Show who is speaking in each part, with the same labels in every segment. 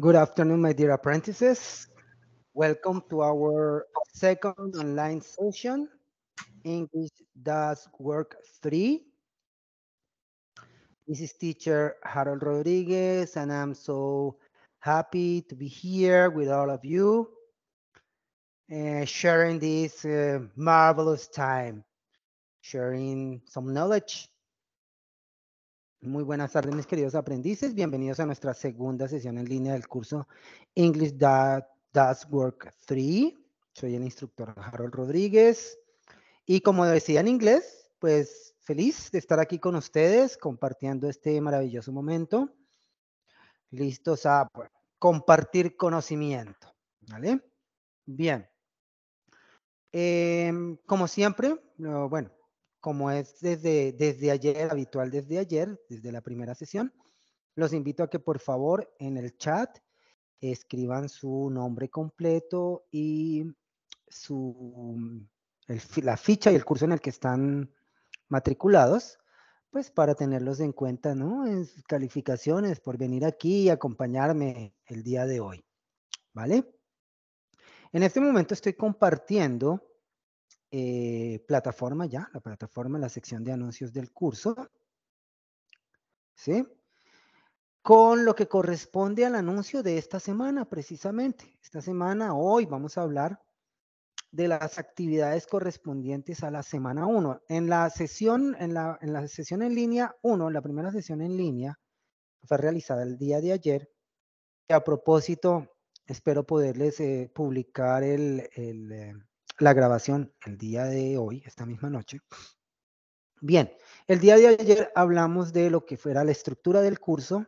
Speaker 1: Good afternoon, my dear apprentices. Welcome
Speaker 2: to our second online session, English Does Work 3. This is teacher Harold Rodriguez, and I'm so happy to be here with all of you, and eh, sharing this uh, marvelous time, sharing some knowledge Muy buenas tardes, mis queridos aprendices. Bienvenidos a nuestra segunda sesión en línea del curso English Does Work 3. Soy el instructor Harold Rodríguez. Y como decía en inglés, pues feliz de estar aquí con ustedes compartiendo este maravilloso momento. Listos a compartir conocimiento. ¿Vale? Bien. Em, como siempre, bueno, como es desde, desde ayer, habitual desde ayer, desde la primera sesión, los invito a que por favor en el chat escriban su nombre completo y su, mm, la ficha y el curso en el que están matriculados, pues para tenerlos en cuenta, ¿no? En sus calificaciones, por venir aquí y acompañarme el día de hoy, ¿vale? En este momento estoy compartiendo eh, plataforma ya, la plataforma, la sección de anuncios del curso. ¿Sí? Con lo que corresponde al anuncio de esta semana, precisamente. Esta semana, hoy, vamos a hablar de las actividades correspondientes a la semana 1. En la sesión, en la, en la sesión en línea 1, la primera sesión en línea, fue realizada el día de ayer. Y a propósito, espero poderles eh, publicar el, el eh, la grabación el día de hoy, esta misma noche. Bien, el día de ayer hablamos de lo que fuera la estructura del curso,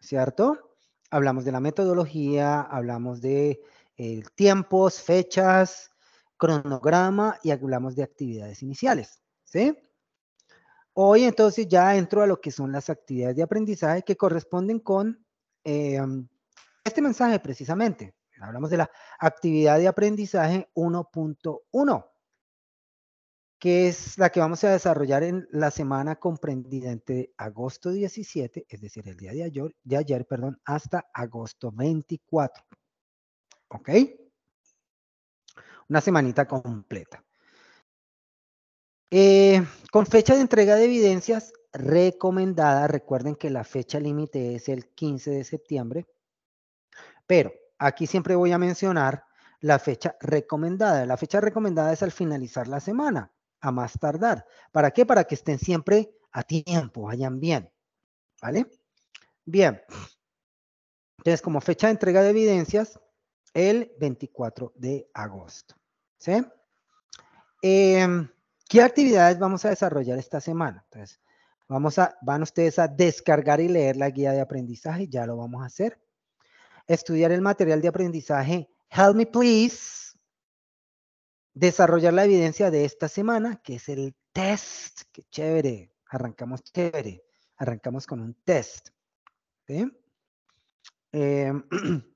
Speaker 2: ¿cierto? Hablamos de la metodología, hablamos de eh, tiempos, fechas, cronograma y hablamos de actividades iniciales, ¿sí? Hoy entonces ya entro a lo que son las actividades de aprendizaje que corresponden con em, este mensaje precisamente, Hablamos de la actividad de aprendizaje 1.1, que es la que vamos a desarrollar en la semana comprendida entre agosto 17, es decir, el día de ayer, perdón, hasta agosto 24. ¿Ok? Una semanita completa. Eh, con fecha de entrega de evidencias recomendada, recuerden que la fecha límite es el 15 de septiembre, pero Aquí siempre voy a mencionar la fecha recomendada. La fecha recomendada es al finalizar la semana, a más tardar. ¿Para qué? Para que estén siempre a tiempo, vayan bien. ¿Vale? Bien. Entonces, como fecha de entrega de evidencias, el 24 de agosto. ¿Sí? Em, ¿Qué actividades vamos a desarrollar esta semana? Entonces, vamos a, van ustedes a descargar y leer la guía de aprendizaje, ya lo vamos a hacer estudiar el material de aprendizaje Help Me Please, desarrollar la evidencia de esta semana, que es el test. Qué chévere, arrancamos chévere, arrancamos con un test. Em,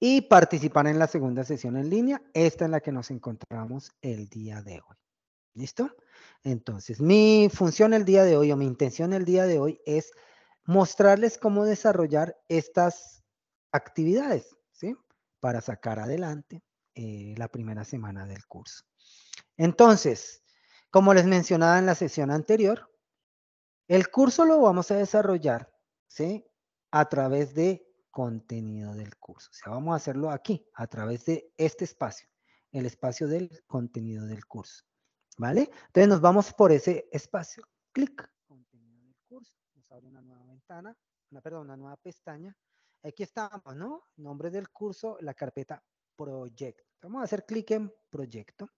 Speaker 2: y participar en la segunda sesión en línea, esta en la que nos encontramos el día de hoy. ¿Listo? Entonces, mi función el día de hoy o mi intención el día de hoy es mostrarles cómo desarrollar estas actividades, ¿sí? Para sacar adelante eh, la primera semana del curso. Entonces, como les mencionaba en la sesión anterior, el curso lo vamos a desarrollar, ¿sí? A través de contenido del curso. O sea, vamos a hacerlo aquí, a través de este espacio, el espacio del contenido del curso. ¿Vale? Entonces nos vamos por ese espacio. Clic. Contenido del curso. Nos abre una nueva ventana, una, perdón, una nueva pestaña. Aquí estamos, ¿no? Nombre del curso, la carpeta proyecto. Vamos a hacer clic en proyecto.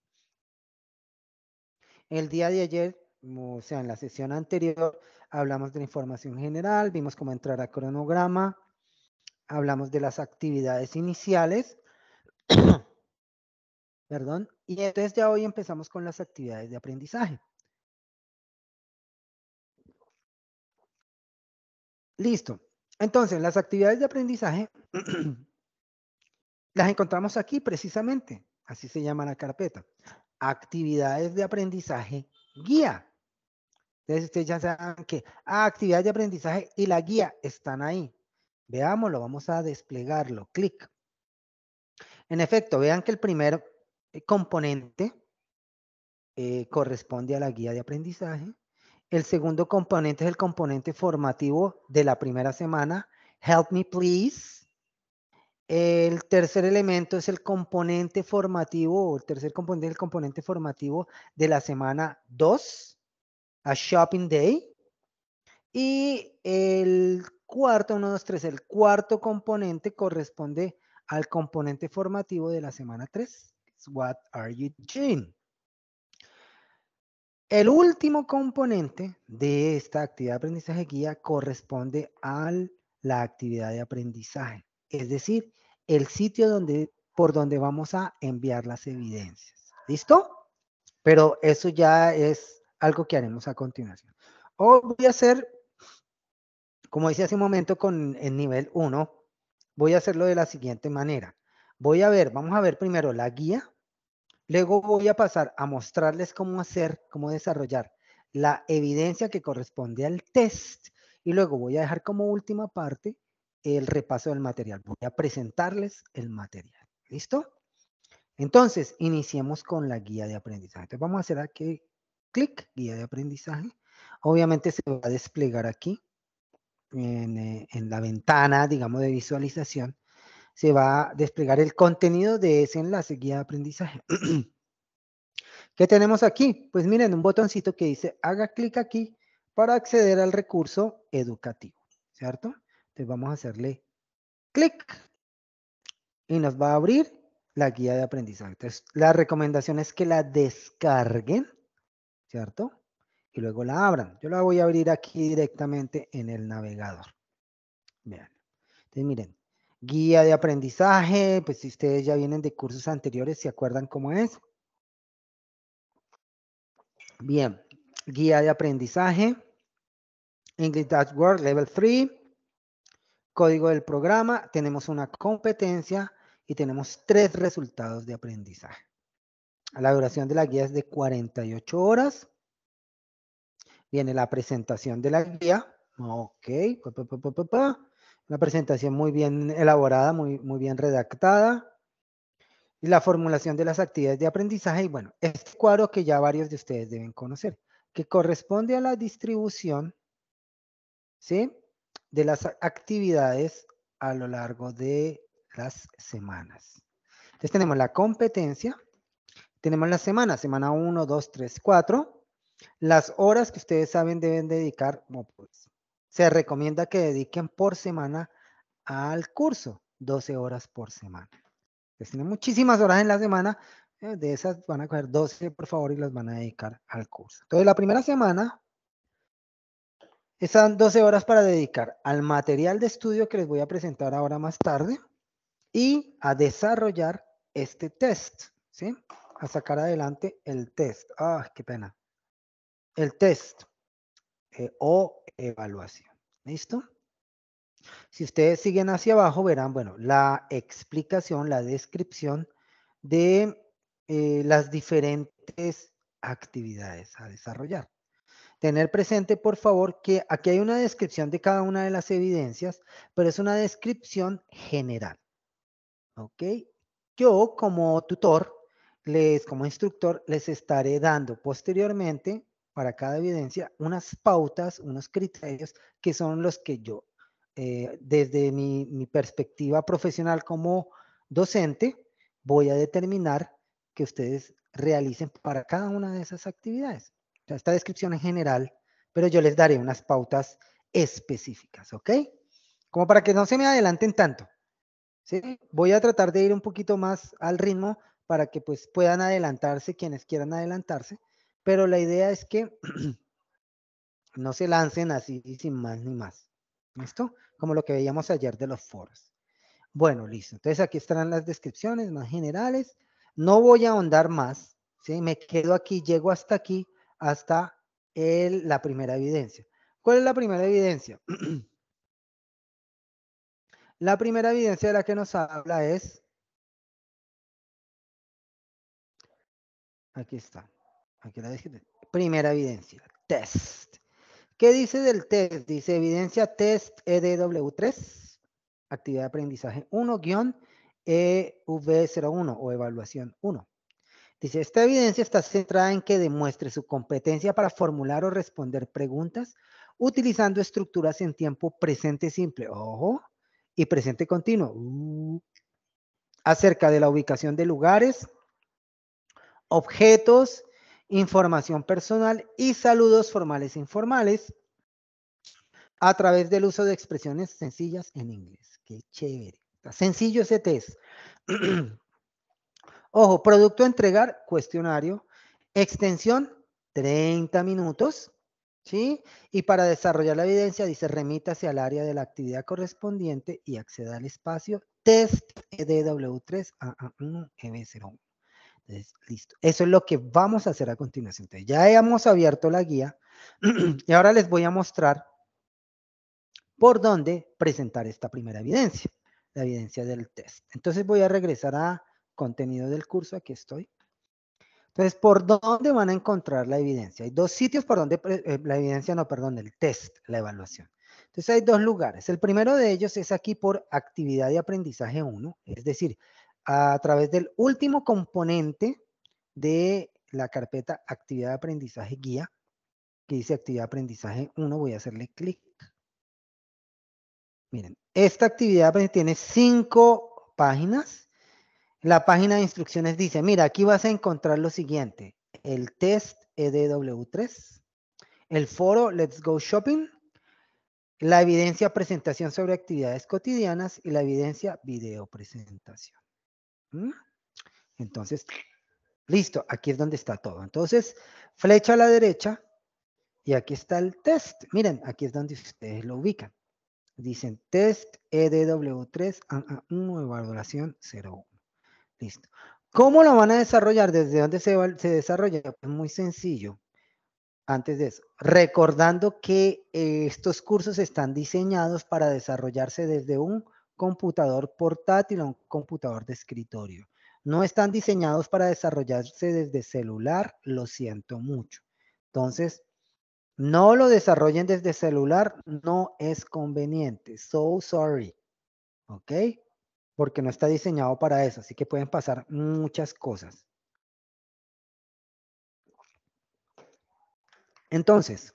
Speaker 2: El día de ayer, o sea, en la sesión anterior, hablamos de la información general, vimos cómo entrar a cronograma, hablamos de las actividades iniciales,
Speaker 1: perdón, y entonces ya hoy empezamos con las actividades de aprendizaje. Listo. Entonces, las actividades de aprendizaje las encontramos aquí precisamente,
Speaker 2: así se llama la carpeta. Actividades de aprendizaje guía. Entonces ustedes ya saben que ah, actividades de aprendizaje y la guía están ahí. Veámoslo, vamos a desplegarlo. Clic. En efecto, vean que el primer eh, componente eh, corresponde a la guía de aprendizaje. El segundo componente es el componente formativo de la primera semana. Help me, please. El tercer elemento es el componente formativo, o el tercer componente es el componente formativo de la semana 2, a shopping day. Y el cuarto, uno, dos, tres, el cuarto componente corresponde al componente formativo de la semana 3, what are you doing?
Speaker 1: El último
Speaker 2: componente de esta actividad de aprendizaje guía corresponde a la actividad de aprendizaje, es decir, el sitio donde, por donde vamos a enviar las evidencias. ¿Listo? Pero eso ya es algo que haremos a continuación. Hoy voy a hacer, como decía hace un momento con el nivel 1, voy a hacerlo de la siguiente manera. Voy a ver, vamos a ver primero la guía, Luego voy a pasar a mostrarles cómo hacer, cómo desarrollar la evidencia que corresponde al test y luego voy a dejar como última parte el repaso del material. Voy a presentarles el material. ¿Listo? Entonces, iniciemos con la guía de aprendizaje. Entonces, vamos a hacer aquí clic, guía de aprendizaje. Obviamente se va a desplegar aquí en, eh, en la ventana, digamos, de visualización se va a desplegar el contenido de ese enlace guía de aprendizaje. ¿Qué tenemos aquí? Pues miren, un botoncito que dice haga clic aquí para acceder al recurso educativo, ¿cierto? Entonces vamos a hacerle clic y nos va a abrir la guía de aprendizaje. Entonces la recomendación es que la descarguen, ¿cierto? Y luego la abran. Yo la voy a abrir aquí directamente en el navegador.
Speaker 1: Entonces
Speaker 2: miren, guía de aprendizaje, pues si ustedes ya vienen de cursos anteriores, ¿se acuerdan cómo es? Bien, guía de aprendizaje, English Dashboard Level 3, código del programa, tenemos una competencia y tenemos tres resultados de aprendizaje. La duración de la guía es de 48 horas. Viene la presentación de la guía. Ok. Una presentación muy bien elaborada, muy, muy bien redactada. Y la formulación de las actividades de aprendizaje. Y bueno, este cuadro que ya varios de ustedes deben conocer, que corresponde a la distribución ¿sí? de las actividades a lo largo de las semanas. Entonces tenemos la competencia, tenemos la semana, semana 1, 2, 3, 4. Las horas que ustedes saben deben dedicar, pues, se recomienda que dediquen por semana al curso, 12 horas por semana. Entonces, pues tienen muchísimas horas en la semana, eh, de esas van a coger 12, por favor, y las van a dedicar al curso. Entonces, la primera semana, están 12 horas para dedicar al material de estudio que les voy a presentar ahora más tarde y a desarrollar este test, ¿sí? A sacar adelante el test. ¡Ah, qué pena! El test eh, o evaluación. ¿Listo? Si ustedes siguen hacia abajo, verán, bueno, la explicación, la descripción de eh, las diferentes actividades a desarrollar. Tener presente, por favor, que aquí hay una descripción de cada una de las evidencias, pero es una descripción general. ¿Ok? Yo como tutor, les, como instructor, les estaré dando posteriormente para cada evidencia unas pautas, unos criterios que son los que yo, eh, desde mi, perspectiva profesional como docente, voy a determinar que ustedes realicen para cada una de esas actividades. esta descripción en general, pero yo les daré unas pautas específicas, ¿ok? Como para que no se me adelanten tanto. Voy a tratar de ir un poquito más al ritmo para que pues, puedan adelantarse quienes quieran adelantarse pero la idea es que no se lancen así sin más ni más. ¿Listo? Como lo que veíamos ayer de los foros. Bueno, listo. Entonces aquí estarán las descripciones más generales. No voy a ahondar más. ¿sí? Me quedo aquí, llego hasta aquí, hasta la primera evidencia. ¿Cuál es la primera evidencia?
Speaker 1: la primera evidencia de la que nos habla es... Aquí está. Aquí ah, la Primera evidencia,
Speaker 2: test. ¿Qué dice del test? Dice evidencia test EDW3, actividad de aprendizaje 1-EV01 o evaluación 1. Dice, esta evidencia está centrada en que demuestre su competencia para formular o responder preguntas utilizando estructuras en tiempo presente simple, ojo, y presente continuo, uh. acerca de la ubicación de lugares, objetos información personal y saludos formales e informales a través del uso de expresiones sencillas en inglés. Qué chévere. Sencillo ese test. Ojo, producto a entregar, cuestionario. Extensión, 30 minutos. ¿Sí? Y para desarrollar la evidencia, dice, remítase al área de la actividad correspondiente y acceda al espacio test e DW3 a 1 01 listo. Eso es lo que vamos a hacer a continuación. ya hemos abierto la guía y ahora les voy a mostrar por dónde presentar esta primera evidencia, la evidencia del test. Entonces voy a regresar a contenido del curso, aquí estoy. Entonces, ¿por dónde van a encontrar la evidencia? Hay dos sitios por donde, eh, la evidencia no, perdón, el test, la evaluación. Entonces hay dos lugares. El primero de ellos es aquí por actividad de aprendizaje 1, es decir, a través del último componente de la carpeta actividad de aprendizaje guía, que dice actividad de aprendizaje 1, voy a hacerle clic. Miren, esta actividad pues, tiene cinco páginas. La página de instrucciones dice, mira, aquí vas a encontrar lo siguiente. El test EDW3, el foro Let's Go Shopping, la evidencia presentación sobre actividades cotidianas y la evidencia video presentación. ¿Mm? Entonces, listo, aquí es donde está todo. Entonces, flecha a la derecha y aquí está el test. Miren, aquí es donde ustedes lo ubican. Dicen test EDW3 a 1 evaluación 01. Listo. ¿Cómo lo van a desarrollar? ¿Desde dónde se, desarrolla? Es muy sencillo. Antes de eso, recordando que eh, estos cursos están diseñados para desarrollarse desde un computador portátil o un computador de escritorio. No están diseñados para desarrollarse desde celular, lo siento mucho. Entonces, no lo desarrollen desde celular, no es conveniente. So sorry. ¿Ok? Porque no está diseñado para eso, así que pueden pasar muchas
Speaker 1: cosas. Entonces,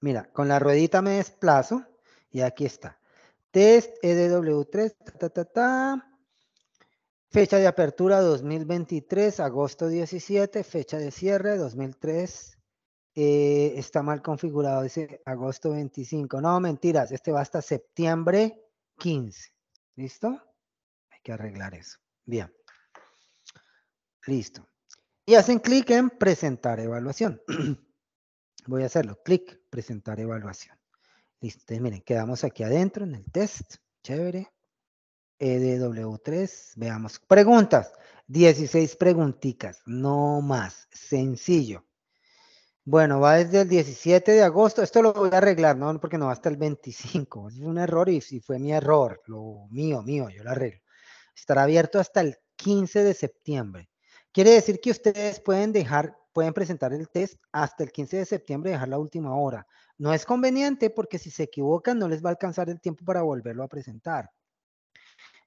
Speaker 1: mira, con la ruedita me desplazo y
Speaker 2: aquí está. Test EDW3, fecha de apertura 2023, agosto 17, fecha de cierre 2003. Eh, está mal configurado, dice agosto 25. No, mentiras, este va hasta septiembre 15. ¿Listo? Hay que arreglar eso. Bien. Listo. Y hacen clic en presentar evaluación. Voy a hacerlo. Clic, presentar evaluación. Listo, miren, quedamos aquí adentro en el test. Chévere. EDW3, veamos. Preguntas. 16 preguntitas, no más. Sencillo. Bueno, va desde el 17 de agosto. Esto lo voy a arreglar, ¿no? Porque no va hasta el 25. Es un error y si fue mi error, lo mío, mío, yo lo arreglo. Estará abierto hasta el 15 de septiembre. Quiere decir que ustedes pueden dejar, pueden presentar el test hasta el 15 de septiembre y dejar la última hora. No es conveniente porque si se equivocan no les va a alcanzar el tiempo para volverlo a presentar.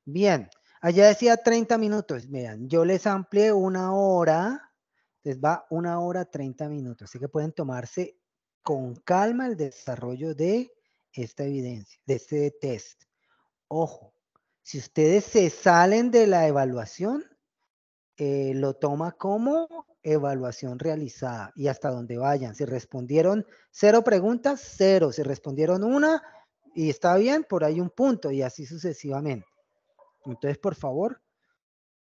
Speaker 2: Bien, allá decía 30 minutos. Miren, yo les amplié una hora. Les va una hora 30 minutos. Así que pueden tomarse con calma el desarrollo de esta evidencia, de este test. Ojo, si ustedes se salen de la evaluación, eh, lo toma como evaluación realizada y hasta donde vayan. Si respondieron cero preguntas, cero. Si respondieron una y está bien, por ahí un punto y así sucesivamente. Entonces, por favor,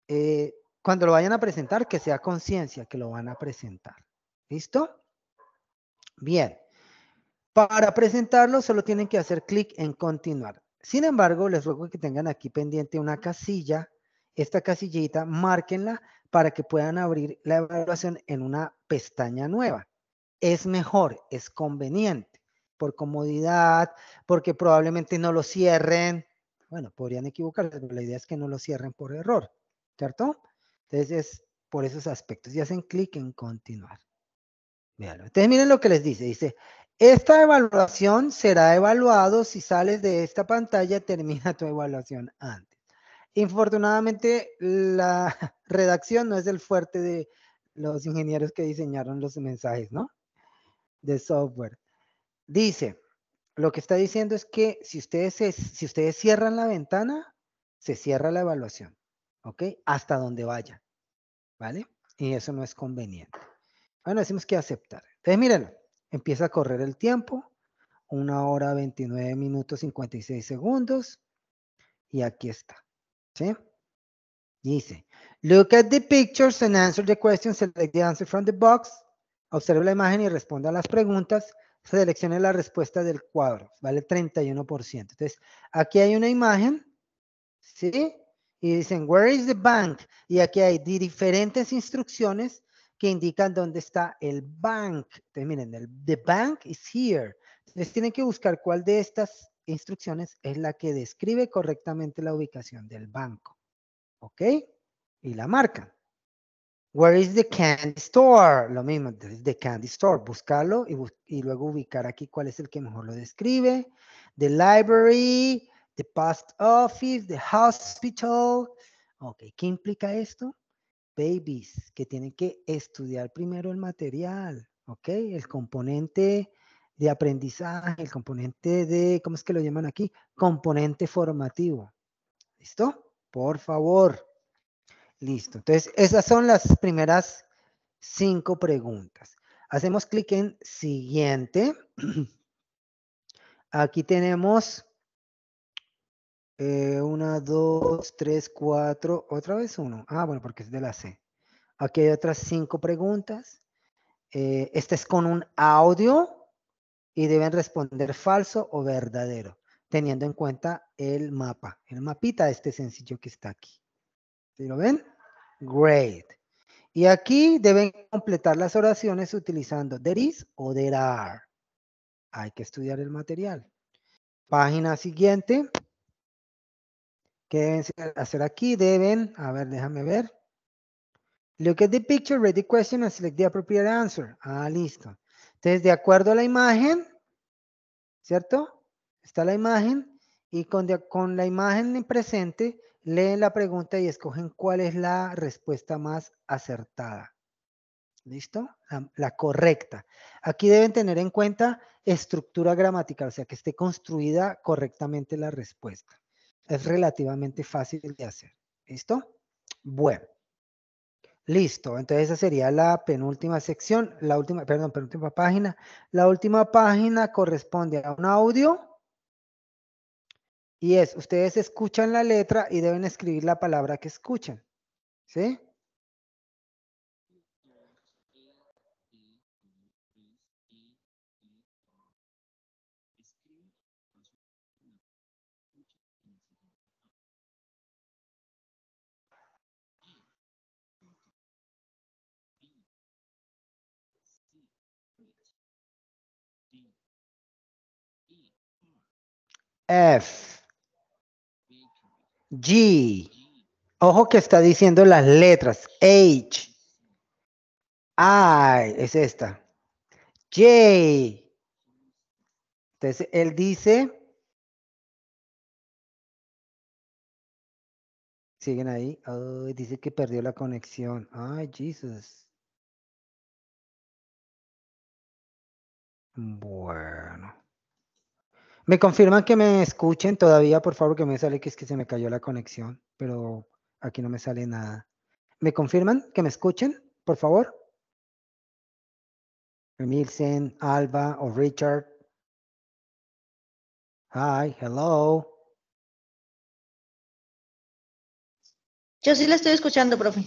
Speaker 2: eh, cuando lo vayan a presentar, que sea conciencia que lo van a presentar. ¿Listo? Bien. Para presentarlo solo tienen que hacer clic en continuar. Sin embargo, les ruego que tengan aquí pendiente una casilla. Esta casillita, márquenla para que puedan abrir la evaluación en una pestaña nueva. Es mejor, es conveniente, por comodidad, porque probablemente no lo cierren. Bueno, podrían equivocarse, pero la idea es que no lo cierren por error, ¿cierto? Entonces, es por esos aspectos. Y hacen clic en continuar. Entonces, miren lo que les dice. Dice, esta evaluación será evaluado si sales de esta pantalla, termina tu evaluación antes. Infortunadamente, la redacción no es el fuerte de los ingenieros que diseñaron los mensajes, ¿no? De software. Dice, lo que está diciendo es que si ustedes, si ustedes cierran la ventana, se cierra la evaluación, ¿ok? Hasta donde vaya, ¿vale? Y eso no es conveniente. Bueno, decimos que aceptar. Entonces, mírenlo, empieza a correr el tiempo, una hora 29 minutos 56 segundos, y aquí está. Dice, look at the pictures and answer the questions, Select the answer from the box. Observe la imagen y responda a las preguntas. Seleccione la respuesta del cuadro. Vale 31%. Entonces, aquí hay una imagen. ¿Sí? Y dicen, where is the bank? Y aquí hay diferentes instrucciones que indican dónde está el bank. Entonces, miren, el, the bank is here. Entonces, tienen que buscar cuál de estas instrucciones es la que describe correctamente la ubicación del banco. ¿Ok? Y la marca. Where is the candy store? Lo mismo, the candy store. Buscarlo y, y luego ubicar aquí cuál es el que mejor lo describe. The library, the post office, the hospital. Ok, ¿qué implica esto? Babies, que tienen que estudiar primero el material, ok, el componente de aprendizaje, el componente de, ¿cómo es que lo llaman aquí? Componente formativo. ¿Listo? Por favor. Listo. Entonces, esas son las primeras cinco preguntas. Hacemos clic en siguiente. Aquí tenemos eh, una, dos, tres, cuatro, otra vez uno. Ah, bueno, porque es de la C. Aquí hay otras cinco preguntas. Eh, esta es con un audio y deben responder falso o verdadero, teniendo en cuenta el mapa, el mapita de este sencillo que está aquí. ¿Sí lo ven? Great. Y aquí deben completar las oraciones utilizando there is o there are. Hay que estudiar el material. Página siguiente. ¿Qué deben hacer aquí? Deben, a ver, déjame ver. Look at the picture, read the question and select the appropriate answer. Ah, listo. Entonces, de acuerdo a la imagen, ¿cierto? Está la imagen y con, la imagen presente leen la pregunta y escogen cuál es la respuesta más acertada. ¿Listo? La, correcta. Aquí deben tener en cuenta estructura gramatical, o sea, que esté construida correctamente la respuesta. Es relativamente fácil de hacer. ¿Listo? Bueno. Listo, entonces esa sería la penúltima sección, la última, perdón, penúltima página. La última página corresponde a un audio y es, ustedes escuchan la letra y deben escribir la palabra que escuchan,
Speaker 1: ¿sí? F, G, ojo que está diciendo
Speaker 2: las letras, H, I, es esta,
Speaker 1: J. Entonces, él dice, siguen ahí, dice que perdió la conexión, ay, Jesus. Bueno. Me confirman que me
Speaker 2: escuchen todavía, por favor, que me sale que es que se me cayó la conexión, pero aquí no me sale nada.
Speaker 1: ¿Me confirman que me escuchen, por favor? Emilsen, Alba o Richard. Hi, hello. Yo sí la estoy escuchando, profe.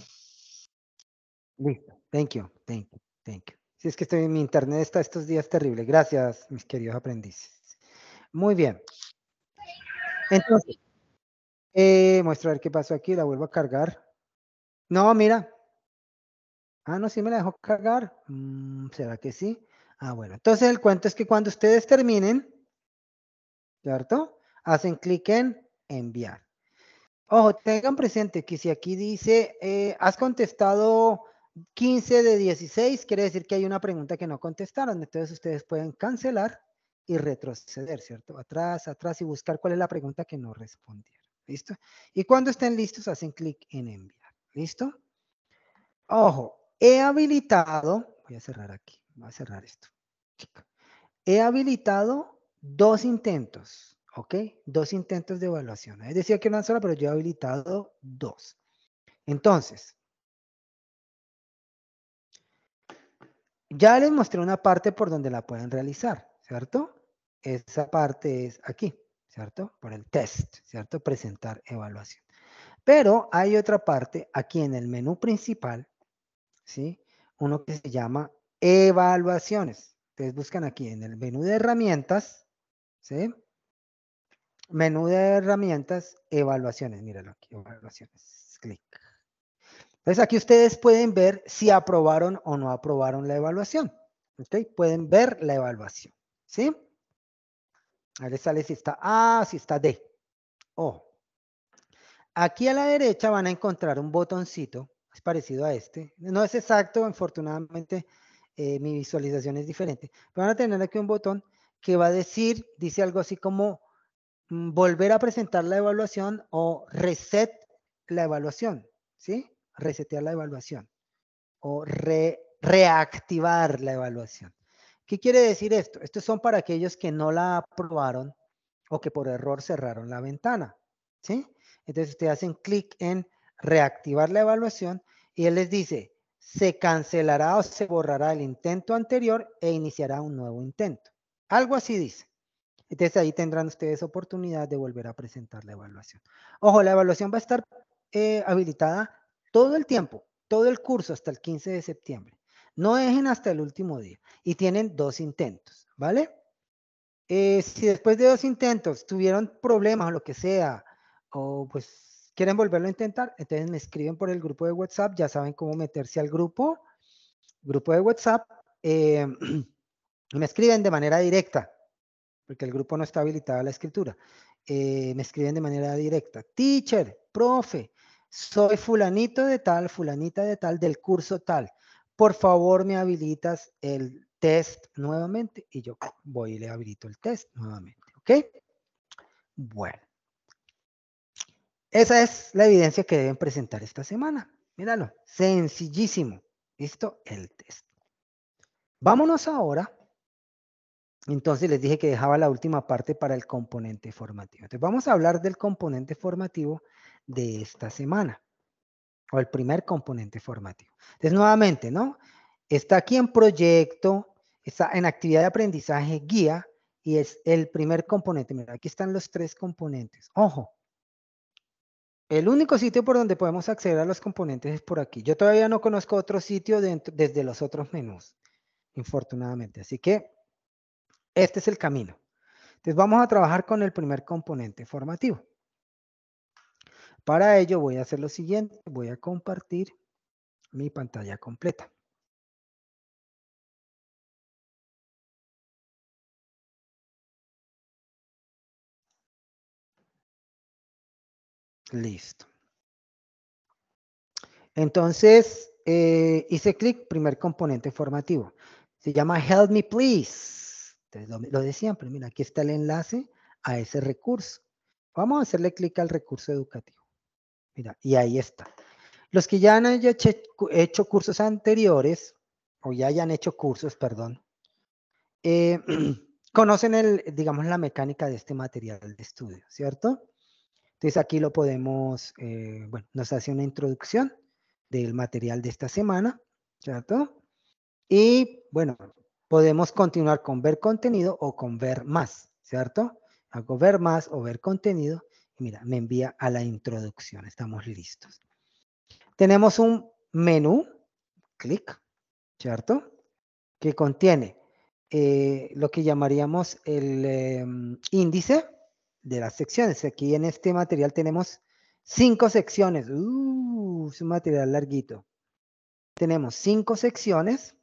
Speaker 1: Listo. Thank you, thank you, thank you. Si es que estoy, mi
Speaker 2: internet está estos días terrible. Gracias, mis queridos aprendices. Muy bien. Entonces, eh, muestro a ver qué pasó aquí, la vuelvo a cargar. No, mira. Ah, no, sí me la dejó cargar. Mm, ¿Será que sí? Ah, bueno. Entonces el cuento es que cuando ustedes terminen, ¿cierto? Hacen clic en enviar. Ojo, tengan presente que si aquí dice, eh, has contestado 15 de 16, quiere decir que hay una pregunta que no contestaron. Entonces ustedes pueden cancelar y retroceder, ¿cierto? Atrás, atrás y buscar cuál es la pregunta que no respondieron. ¿Listo? Y cuando estén listos, hacen clic en enviar. ¿Listo? Ojo, he habilitado, voy a cerrar aquí, voy a cerrar esto. He habilitado dos intentos, ¿ok? Dos intentos de evaluación. Es decir, que una sola, pero yo he habilitado dos. Entonces, ya les mostré una parte por donde la pueden realizar. ¿cierto? Esa parte es aquí, ¿cierto? Por el test, ¿cierto? Presentar evaluación. Pero hay otra parte aquí en el menú principal, ¿sí? Uno que se llama evaluaciones. Ustedes buscan aquí en el menú de herramientas, ¿sí? Menú de herramientas, evaluaciones. Míralo aquí, evaluaciones. Clic. Entonces aquí ustedes pueden ver si aprobaron o no aprobaron la evaluación. ¿Ok? Pueden ver la evaluación. ¿Sí? A ver, sale si está A, si está D. O. Aquí a la derecha van a encontrar un botoncito, es parecido a este. No es exacto, afortunadamente eh, mi visualización es diferente. van a tener aquí un botón que va a decir, dice algo así como mm, volver a presentar la evaluación o reset la evaluación, ¿sí? Resetear la evaluación o reactivar la evaluación. ¿Qué quiere decir esto? Estos son para aquellos que no la aprobaron o que por error cerraron la ventana. ¿sí? Entonces ustedes hacen clic en reactivar la evaluación y él les dice, se cancelará o se borrará el intento anterior e iniciará un nuevo intento. Algo así dice. Entonces ahí tendrán ustedes oportunidad de volver a presentar la evaluación. Ojo, la evaluación va a estar eh, habilitada todo el tiempo, todo el curso hasta el 15 de septiembre. No dejen hasta el último día. Y tienen dos intentos, ¿vale? Eh, si después de dos intentos tuvieron problemas o lo que sea, o pues quieren volverlo a intentar, entonces me escriben por el grupo de WhatsApp, ya saben cómo meterse al grupo, grupo de WhatsApp, eh, y me escriben de manera directa, porque el grupo no está habilitado a la escritura. Eh, me escriben de manera directa, teacher, profe, soy fulanito de tal, fulanita de tal, del curso tal por favor me habilitas el test nuevamente y yo voy y le habilito el test nuevamente, ¿ok? Bueno, esa es la evidencia que deben presentar esta semana. Míralo, sencillísimo. ¿Listo? El test. Vámonos ahora. Entonces les dije que dejaba la última parte para el componente formativo. Entonces vamos a hablar del componente formativo de esta semana o el primer componente formativo. Entonces, nuevamente, ¿no? Está aquí en proyecto, está en actividad de aprendizaje guía y es el primer componente. Mira, aquí están los tres componentes. Ojo, el único sitio por donde podemos acceder a los componentes es por aquí. Yo todavía no conozco otro sitio desde los otros menús, infortunadamente. Así que este es el camino. Entonces vamos a trabajar con el primer componente formativo. Para ello voy a hacer lo siguiente, voy a compartir
Speaker 1: mi pantalla completa. Listo.
Speaker 2: Entonces, eh, hice clic, primer componente formativo. Se llama Help Me Please. lo, lo, de siempre, mira, aquí está el enlace a ese recurso. Vamos a hacerle clic al recurso educativo. Mira, y ahí está. Los que ya han hecho cursos anteriores, o ya hayan hecho cursos, perdón, eh, conocen el, digamos, la mecánica de este material de estudio, ¿cierto? Entonces aquí lo podemos, eh, bueno, nos hace una introducción del material de esta semana, ¿cierto? Y bueno, podemos continuar con ver contenido o con ver más, ¿cierto? Hago ver más o ver contenido Mira, me envía a la introducción. Estamos listos. Tenemos un menú, clic, ¿cierto? Que contiene eh, lo que llamaríamos el em, índice de las secciones. Aquí en este material tenemos cinco secciones. Uh, es un material larguito. Tenemos cinco secciones,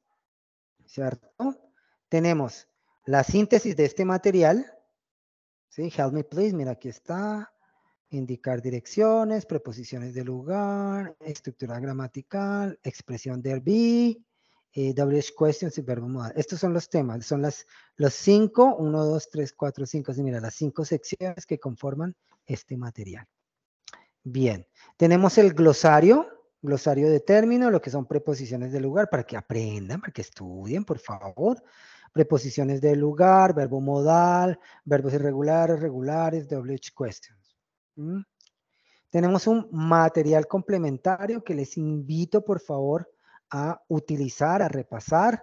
Speaker 2: ¿cierto? Tenemos la síntesis de este material. Sí, help me please, mira, aquí está indicar direcciones, preposiciones de lugar, estructura gramatical, expresión del be, eh, WH questions y verbo modal. Estos son los temas, son las, los cinco, uno, dos, tres, cuatro, cinco, así mira, las cinco secciones que conforman este material. Bien, tenemos el glosario, glosario de término, lo que son preposiciones de lugar, para que aprendan, para que estudien, por favor. Preposiciones de lugar, verbo modal, verbos irregulares, regulares, WH questions. Tenemos un material complementario que les invito, por favor, a utilizar, a repasar.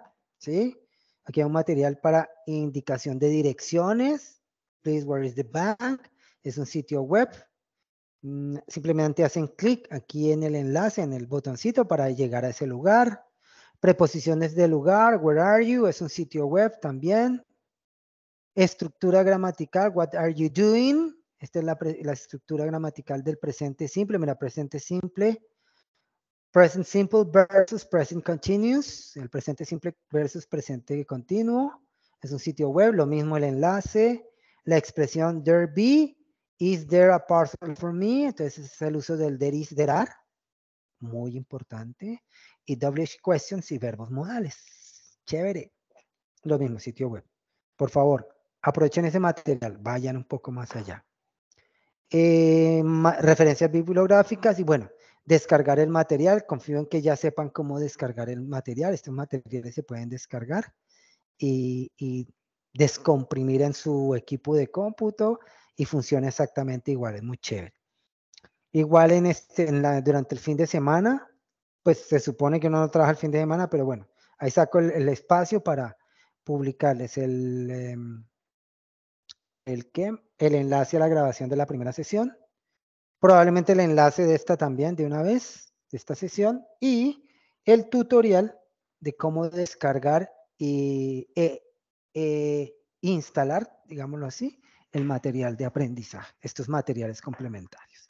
Speaker 2: Aquí hay un material para indicación de direcciones. Please, where is the bank? Es un sitio web. Mm, simplemente hacen clic aquí en el enlace, en el botoncito para llegar a ese lugar. Preposiciones de lugar, where are you? Es un sitio web también. Estructura gramatical, what are you doing? Esta es la, estructura gramatical del presente simple. Mira, presente simple, present simple versus present continuous, el presente simple versus presente continuo. Es un sitio web, lo mismo el enlace, la expresión there be, is there a parcel for me, entonces es el uso del there is, there are, muy importante, y WH questions y verbos modales. Chévere. Lo mismo, sitio web. Por favor, aprovechen ese material, vayan un poco más allá. Eh, referencias bibliográficas y bueno, descargar el material. Confío en que ya sepan cómo descargar el material. Estos materiales se pueden descargar y, descomprimir en su equipo de cómputo y funciona exactamente igual. Es muy chévere. Igual en este, durante el fin de semana, pues se supone que uno no trabaja el fin de semana, pero bueno, ahí saco el, espacio para publicarles el, em, el que el enlace a la grabación de la primera sesión, probablemente el enlace de esta también de una vez, de esta sesión, y el tutorial de cómo descargar y e, e instalar, digámoslo así, el material de aprendizaje, estos materiales complementarios.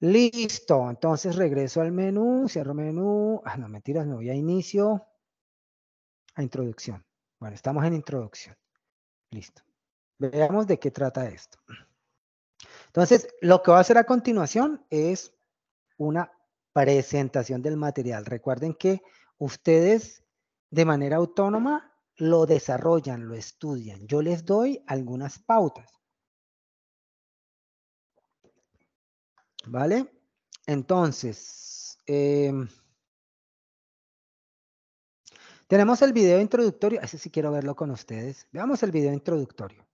Speaker 2: Listo, entonces regreso al menú, cierro menú, ah, no, mentiras, me voy a inicio, a introducción. Bueno, estamos en introducción. Listo. Veamos de qué trata esto. Entonces, lo que voy a hacer a continuación es una presentación del material. Recuerden que ustedes de manera autónoma lo desarrollan, lo estudian. Yo les doy algunas pautas.
Speaker 1: ¿Vale? Entonces, em, tenemos el video introductorio.
Speaker 2: ver si quiero verlo con ustedes. Veamos el video introductorio.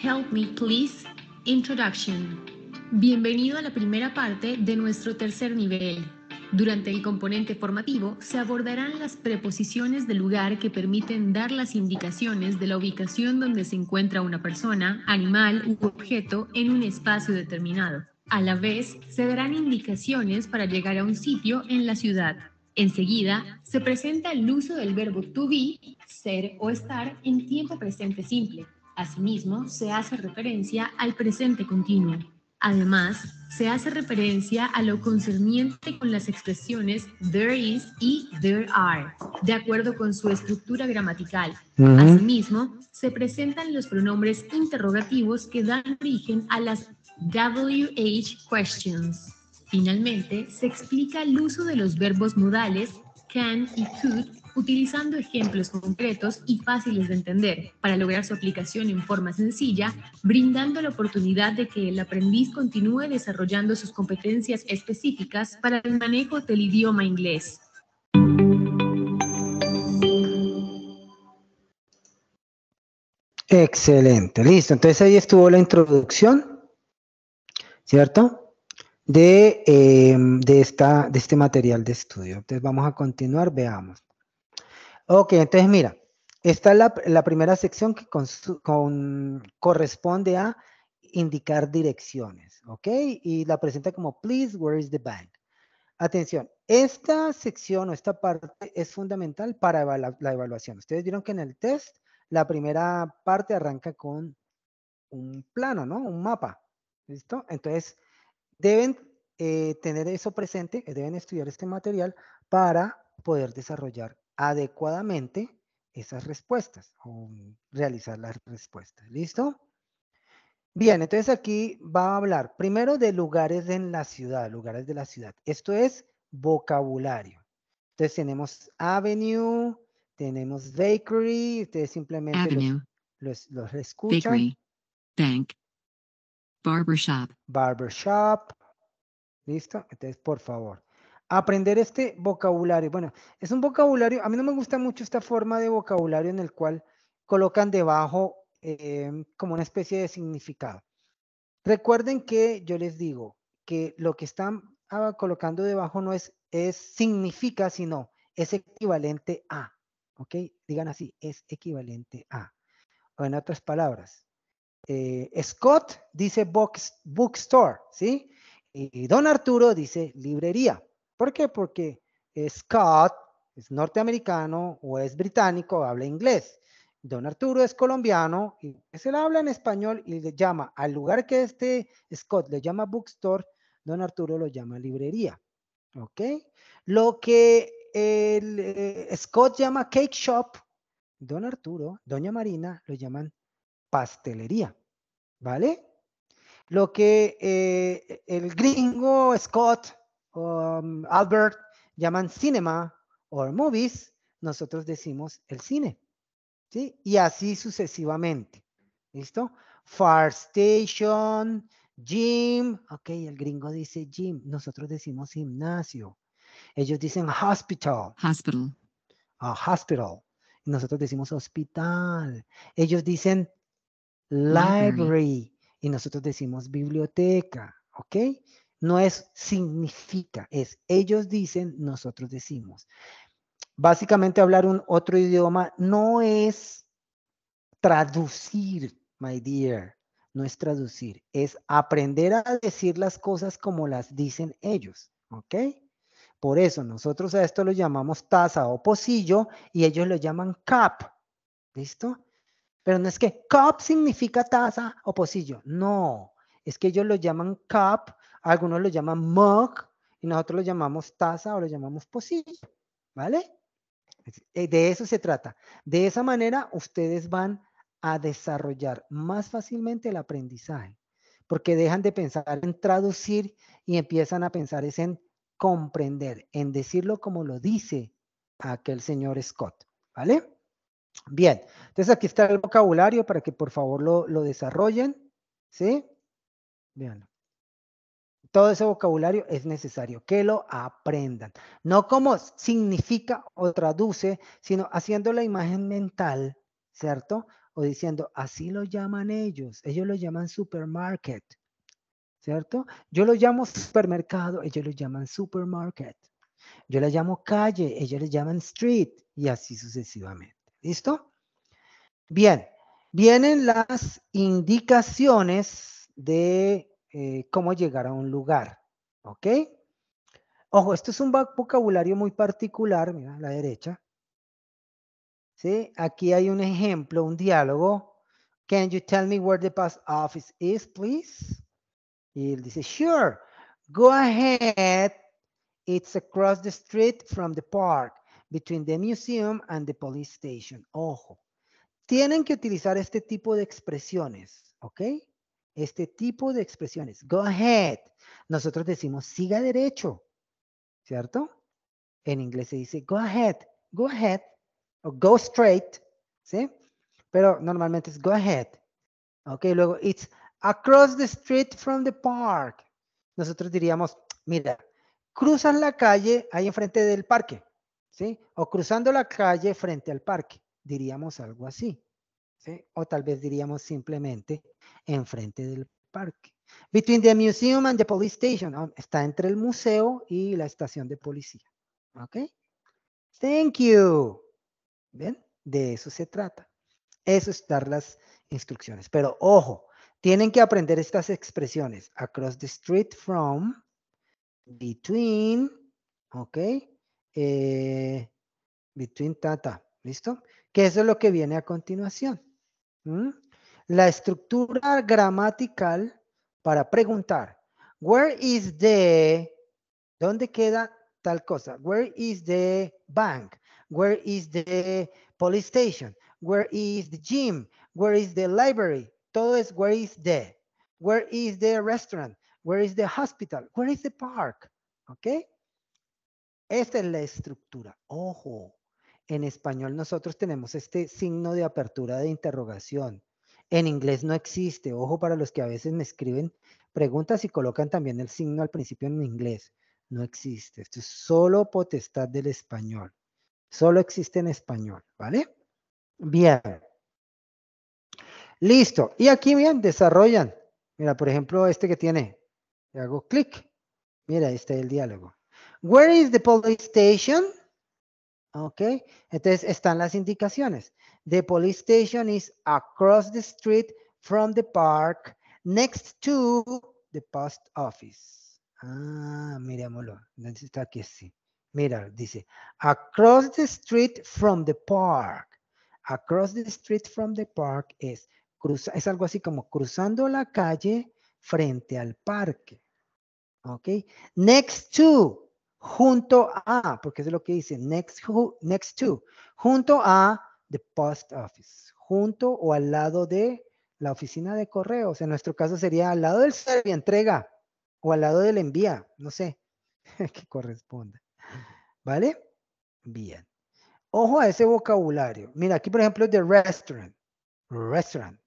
Speaker 3: Help Me Please Introduction. Bienvenido a la primera parte de nuestro tercer nivel. Durante el componente formativo se abordarán las preposiciones de lugar que permiten dar las indicaciones de la ubicación donde se encuentra una persona, animal u objeto en un espacio determinado. A la vez, se darán indicaciones para llegar a un sitio en la ciudad. Enseguida, se presenta el uso del verbo to be, ser o estar, en tiempo presente simple, Asimismo, se hace referencia al presente continuo. Además, se hace referencia a lo concerniente con las expresiones there is y there are, de acuerdo con su estructura gramatical. Asimismo, se presentan los pronombres interrogativos que dan origen a las WH questions. Finalmente, se explica el uso de los verbos modales can y could utilizando ejemplos concretos y fáciles de entender para lograr su aplicación en forma sencilla, brindando la oportunidad de que el aprendiz continúe desarrollando sus competencias específicas para el manejo del idioma inglés.
Speaker 2: Excelente, listo. Entonces ahí estuvo la introducción, ¿cierto? De, eh, esta, de este material de estudio. Entonces vamos a continuar, veamos. Ok, entonces mira, esta la, la primera sección que corresponde a indicar direcciones, ¿ok? Y la presenta como, please, where is the bank? Atención, esta sección o esta parte es fundamental para la, la evaluación. Ustedes vieron que en el test la primera parte arranca con un plano, ¿no? Un mapa, ¿listo? Entonces, deben eh, tener eso presente, deben estudiar este material para poder desarrollar adecuadamente esas respuestas o realizar las respuestas. ¿Listo? Bien, entonces aquí va a hablar primero de lugares en la ciudad, lugares de la ciudad. Esto es vocabulario. Entonces tenemos avenue, tenemos bakery, ustedes simplemente los, los escuchan. Bakery,
Speaker 1: bank, barbershop.
Speaker 2: Barbershop. ¿Listo? Entonces, por favor aprender este vocabulario. Bueno, es un vocabulario, a mí no me gusta mucho esta forma de vocabulario en el cual colocan debajo em, como una especie de significado. Recuerden que yo les digo que lo que están ah, colocando debajo no es, es significa, sino es equivalente a. ¿Ok? Digan así, es equivalente a. O en otras palabras, eh, Scott dice box, bookstore, ¿sí? Y don Arturo dice librería. ¿Por qué? Porque Scott es norteamericano o es británico, habla inglés. Don Arturo es colombiano y se pues le habla en español y le llama al lugar que este Scott le llama bookstore, Don Arturo lo llama librería. ¿Ok? Lo que el, eh, Scott llama cake shop, Don Arturo, Doña Marina lo llaman pastelería. ¿Vale? Lo que eh, el gringo Scott Albert llaman cinema o movies, nosotros decimos el cine. ¿sí? Y así sucesivamente. ¿Listo? Far station, gym. Ok, el gringo dice gym. Nosotros decimos gimnasio. Ellos dicen hospital. Hospital. hospital. Nosotros decimos hospital. Ellos dicen library. Y nosotros decimos biblioteca. ¿Ok? No es significa, es ellos dicen, nosotros decimos. Básicamente hablar un otro idioma no es traducir, my dear, no es traducir, es aprender a decir las cosas como las dicen ellos, ¿ok? Por eso nosotros a esto lo llamamos taza o pocillo y ellos lo llaman cup, ¿listo? Pero no es que cup significa taza o pocillo, no, es que ellos lo llaman cup algunos lo llaman mug y nosotros lo llamamos taza o lo llamamos pocillo, ¿vale? Eh, de eso se trata. De esa manera ustedes van a desarrollar más fácilmente el aprendizaje, porque dejan de pensar en traducir y empiezan a pensar en comprender, en decirlo como lo dice aquel señor Scott, ¿vale? Bien, entonces aquí está el vocabulario para que por favor lo, desarrollen, ¿sí? Veanlo todo ese vocabulario es necesario, que lo aprendan. No como significa o traduce, sino haciendo la imagen mental, ¿cierto? O diciendo, así lo llaman ellos, ellos lo llaman supermarket, ¿cierto? Yo lo llamo supermercado, ellos lo llaman supermarket. Yo la llamo calle, ellos le llaman street y así sucesivamente. ¿Listo? Bien, vienen las indicaciones de eh, cómo llegar a un lugar. ¿Ok? Ojo, esto es un vocabulario muy particular, mira, a la derecha. ¿Sí? Aquí hay un ejemplo, un diálogo. Can you tell me where the post office is, please? Y él dice, sure, go ahead. It's across the street from the park, between the museum and the police station. Ojo, tienen que utilizar este tipo de expresiones, ¿ok? este tipo de expresiones. Go ahead. Nosotros decimos siga derecho, ¿cierto? En inglés se dice go ahead, go ahead, o go straight, ¿sí? Pero normalmente es go ahead. Ok, luego it's across the street from the park. Nosotros diríamos, mira, cruzan la calle ahí enfrente del parque, ¿sí? O cruzando la calle frente al parque, diríamos algo así o tal vez diríamos simplemente enfrente del parque. Between the museum and the police station. Está entre el museo y la estación de policía. ¿Ok? Thank you. ¿Ven? De eso se trata. Eso es dar las instrucciones. Pero ojo, tienen que aprender estas expresiones. Across the street from, between, ¿ok? Eh, between tata, ¿listo? Que eso es lo que viene a continuación. La estructura gramatical para preguntar. Where is the... ¿Dónde queda tal cosa? Where is the bank? Where is the police station? Where is the gym? Where is the library? Todo es where is the. Where is the restaurant? Where is the hospital? Where is the park? ¿Ok? Esta es la estructura. Ojo, en español nosotros tenemos este signo de apertura de interrogación. En inglés no existe. Ojo para los que a veces me escriben preguntas y colocan también el signo al principio en inglés. No existe. Esto es solo potestad del español. Solo existe en español, ¿vale? Bien. Listo. Y aquí, bien, desarrollan. Mira, por ejemplo, este que tiene. Le hago clic. Mira, ahí está el diálogo. Where is the police station? Ok, entonces están las indicaciones. The police station is across the street from the park, next to the post office. Ah, miremoslo. Está aquí, sí. Mira, dice, across the street from the park. Across the street from the park es, es algo así como cruzando la calle frente al parque. Ok, next to junto a, porque es lo que dice, next, next to, junto a the post office, junto o al lado de la oficina de correos. En nuestro caso sería al lado del servicio entrega o al lado del envía, no sé, qué corresponda. ¿Vale? Bien. Ojo a ese vocabulario. Mira, aquí por ejemplo, the restaurant. Restaurant.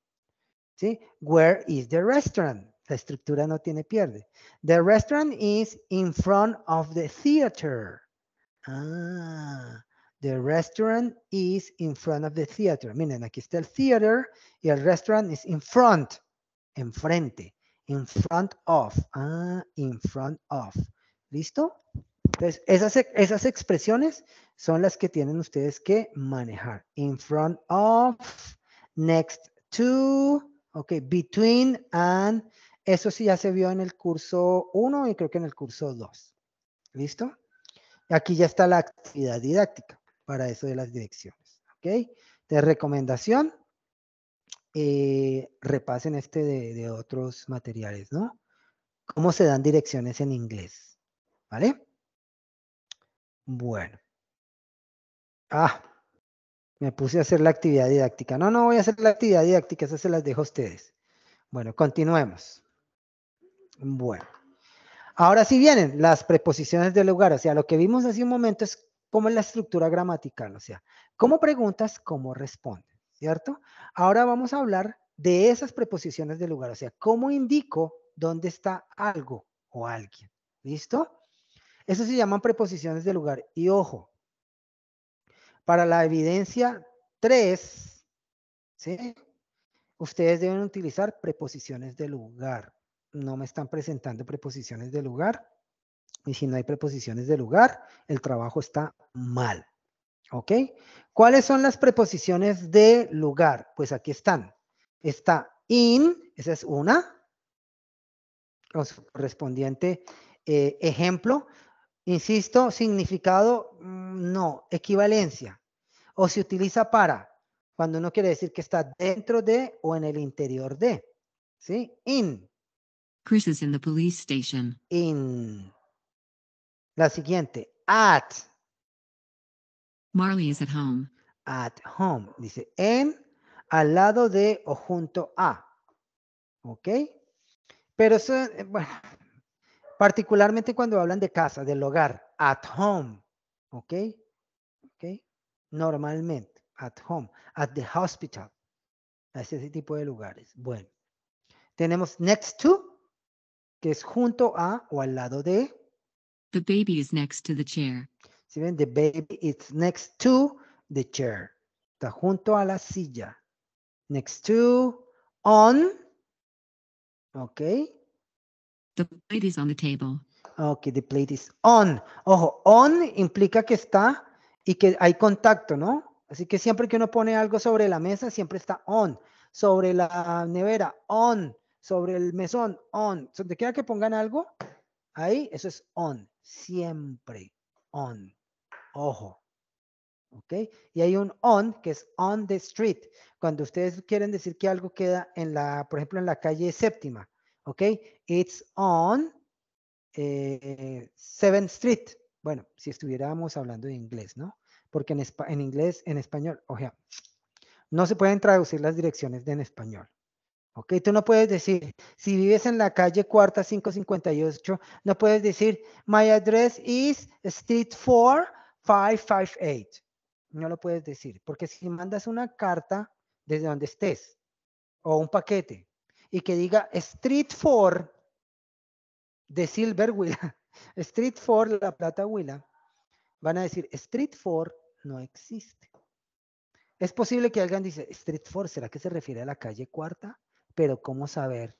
Speaker 2: ¿Sí? Where is the restaurant? estructura no tiene pierde. The restaurant is in front of the theater. Ah, the restaurant is in front of the theater. Miren, aquí está el theater y el restaurant is in front, enfrente, in front of. Ah, in front of. ¿Listo? Entonces, esas, esas expresiones son las que tienen ustedes que manejar. In front of, next to, ok, between and eso sí ya se vio en el curso 1 y creo que en el curso 2. ¿Listo? Aquí ya está la actividad didáctica para eso de las direcciones. ¿Ok? De recomendación, eh, repasen este de, de, otros materiales, ¿no? Cómo se dan direcciones en inglés. ¿Vale? Bueno. Ah, me puse a hacer la actividad didáctica. No, no voy a hacer la actividad didáctica, esas se las dejo a ustedes. Bueno, continuemos. Bueno. Ahora sí vienen las preposiciones de lugar. O sea, lo que vimos hace un momento es cómo es la estructura gramatical. O sea, cómo preguntas, cómo respondes, ¿cierto? Ahora vamos a hablar de esas preposiciones de lugar. O sea, cómo indico dónde está algo o alguien. ¿Listo? Eso se llaman preposiciones de lugar. Y ojo, para la evidencia 3, ¿sí? ustedes deben utilizar preposiciones de lugar no me están presentando preposiciones de lugar. Y si no hay preposiciones de lugar, el trabajo está mal. ¿Ok? ¿Cuáles son las preposiciones de lugar? Pues aquí están. Está in, esa es una, Los su correspondiente eh, ejemplo. Insisto, significado, mm, no, equivalencia. O se utiliza para, cuando uno quiere decir que está dentro de o en el interior de. ¿Sí? In. Chris is in the police
Speaker 1: station. In. La siguiente, at. Marley is at home. At home. Dice en, al
Speaker 2: lado de o junto a. ¿Ok? Pero eso, eh, bueno, particularmente cuando hablan de casa, del hogar, at home. ¿Ok? ¿Ok? Normalmente, at home, at the hospital. ese tipo de lugares. Bueno. Tenemos next to que es junto a o al lado de. The baby is next to the chair. Si ven, the baby is next to the chair. Está junto a la silla. Next to, on. Ok. The plate is on the table. Ok, the plate is on. Ojo, on implica que está y que hay contacto, ¿no? Así que siempre que uno pone algo sobre la mesa, siempre está on. Sobre la nevera, on sobre el mesón, on. Donde quiera que pongan algo, ahí, eso es on. Siempre on. Ojo. ¿Ok? Y hay un on que es on the street. Cuando ustedes quieren decir que algo queda en la, por ejemplo, en la calle séptima. ¿Ok? It's on 7th eh, Street. Bueno, si estuviéramos hablando de inglés, ¿no? Porque en, en inglés, en español, o sea, no se pueden traducir las direcciones de en español. Ok, tú no puedes decir, si vives en la calle cuarta 558, no puedes decir, my address is street 4, 558. No lo puedes decir, porque si mandas una carta desde donde estés o un paquete y que diga Street 4 de Silver Willa, Street 4 La Plata Willa, van a decir Street 4 no existe. Es posible que alguien dice Street 4, ¿será que se refiere a la calle cuarta? pero ¿cómo saber?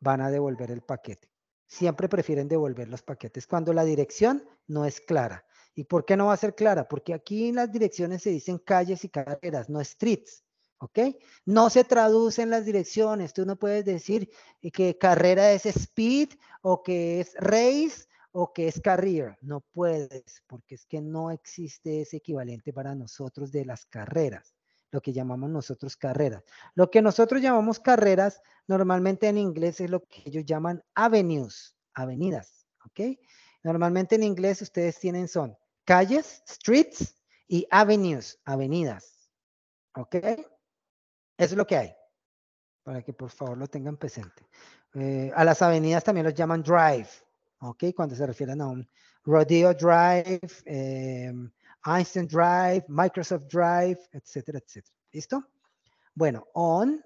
Speaker 2: Van a devolver el paquete. Siempre prefieren devolver los paquetes cuando la dirección no es clara. ¿Y por qué no va a ser clara? Porque aquí en las direcciones se dicen calles y carreras, no streets. ¿Ok? No se traducen las direcciones. Tú no puedes decir que carrera es speed o que es race o que es career. No puedes, porque es que no existe ese equivalente para nosotros de las carreras lo que llamamos nosotros carreras. Lo que nosotros llamamos carreras, normalmente en inglés es lo que ellos llaman avenues, avenidas, ¿ok? Normalmente en inglés ustedes tienen son calles, streets y avenues, avenidas, ¿ok? Eso es lo que hay, para que por favor lo tengan presente. Eh, a las avenidas también los llaman drive, ¿ok? Cuando se refieren a un rodeo drive, em, Einstein Drive, Microsoft Drive, etcétera, etcétera. ¿Listo? Bueno, on,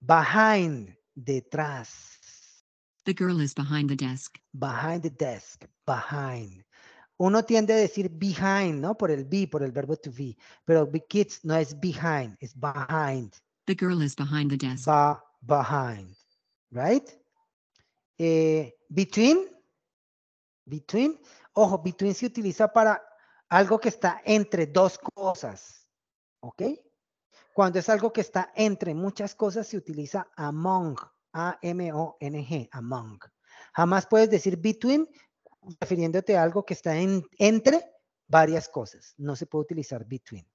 Speaker 2: behind, detrás. The girl is behind the desk. Behind the desk, behind. Uno tiende a decir behind, ¿no? Por el be, por el verbo to be. Pero kids no es behind, es behind. The girl is behind the desk. behind, right? Eh, between, between. Ojo, between se utiliza para algo que está entre dos cosas, ¿ok? Cuando es algo que está entre muchas cosas, se utiliza among, A-M-O-N-G, among. Jamás puedes decir between refiriéndote a algo que está en, entre varias cosas. No se puede utilizar between,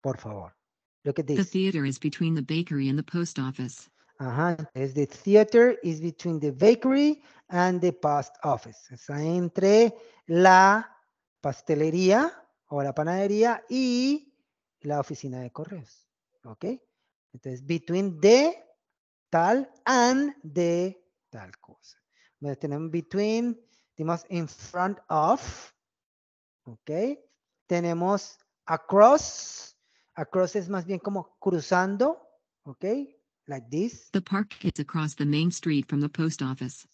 Speaker 2: por favor. Lo que dice.
Speaker 1: The theater is between
Speaker 2: the bakery and the post office. Ajá, es the theater is between the bakery and the post office. Está entre la pastelería o la panadería y la oficina de correos. ¿Ok? Entonces, between de tal and de tal cosa. Entonces, tenemos between, tenemos in front of, ¿ok? Tenemos across, across es más bien como cruzando, ¿ok? Like this.
Speaker 1: The park is across the main street from the post office.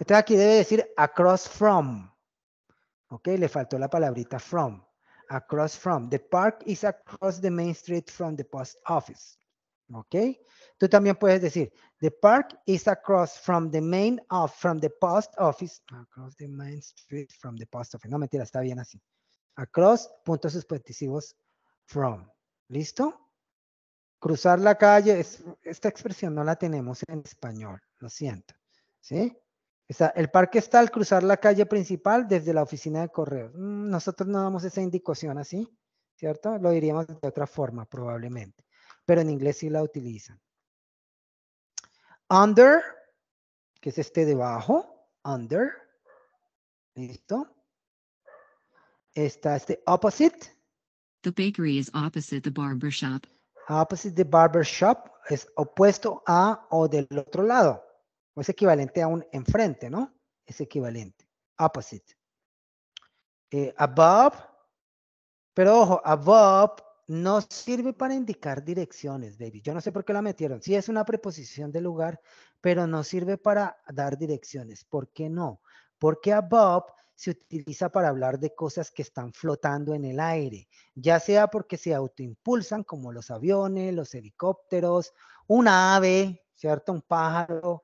Speaker 2: Entonces aquí debe decir across from, Ok, le faltó la palabrita from. Across from. The park is across the main street from the post office. Ok. Tú también puedes decir, the park is across from the main of, from the post office. Across the main street from the post office. No, mentira, está bien así. Across, puntos suspensivos, from. ¿Listo? Cruzar la calle, es, esta expresión no la tenemos en español, lo siento. ¿Sí? el parque está al cruzar la calle principal desde la oficina de correo. Mm, nosotros no damos esa indicación así, ¿cierto? Lo diríamos de otra forma probablemente, pero en inglés sí la utilizan. Under, que es este debajo, under, listo. Está este opposite. The bakery is opposite the barber shop. Opposite the barber es opuesto a o del otro lado es equivalente a un enfrente, ¿no? Es equivalente, opposite. Eh, above, pero ojo, above no sirve para indicar direcciones, baby. Yo no sé por qué la metieron. Sí es una preposición de lugar, pero no sirve para dar direcciones. ¿Por qué no? Porque above se utiliza para hablar de cosas que están flotando en el aire, ya sea porque se autoimpulsan como los aviones, los helicópteros, un ave, ¿cierto? Un pájaro,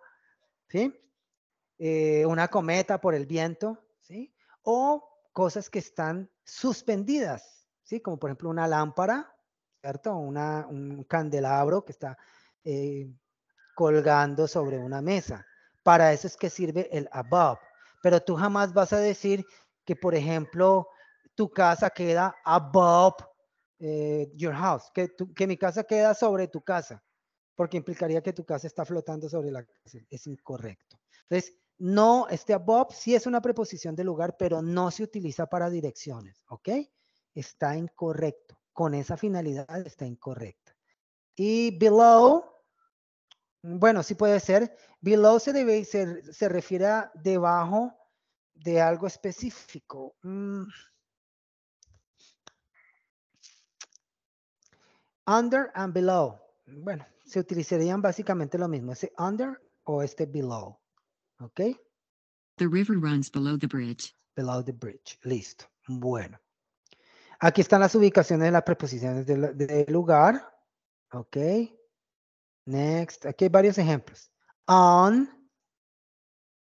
Speaker 2: eh, una cometa por el viento, ¿sí? O cosas que están suspendidas, ¿sí? Como por ejemplo una lámpara, ¿cierto? Una, un candelabro que está eh, colgando sobre una mesa. Para eso es que sirve el above. Pero tú jamás vas a decir que, por ejemplo, tu casa queda above eh, your house, que, que mi casa queda sobre tu casa porque implicaría que tu casa está flotando sobre la casa. Es incorrecto. Entonces, no, este above sí es una preposición de lugar, pero no se utiliza para direcciones, ¿ok? Está incorrecto. Con esa finalidad está incorrecto. Y below, bueno, sí puede ser. Below se, debe, se, se refiere a debajo de algo específico. Mm. Under and below. Bueno, se utilizarían básicamente lo mismo, ese under o este below. ¿Ok? The
Speaker 1: river runs below the bridge.
Speaker 2: Below the bridge. Listo. Bueno. Aquí están las ubicaciones de las preposiciones del lugar. ¿Ok? Next. Aquí hay varios ejemplos. On,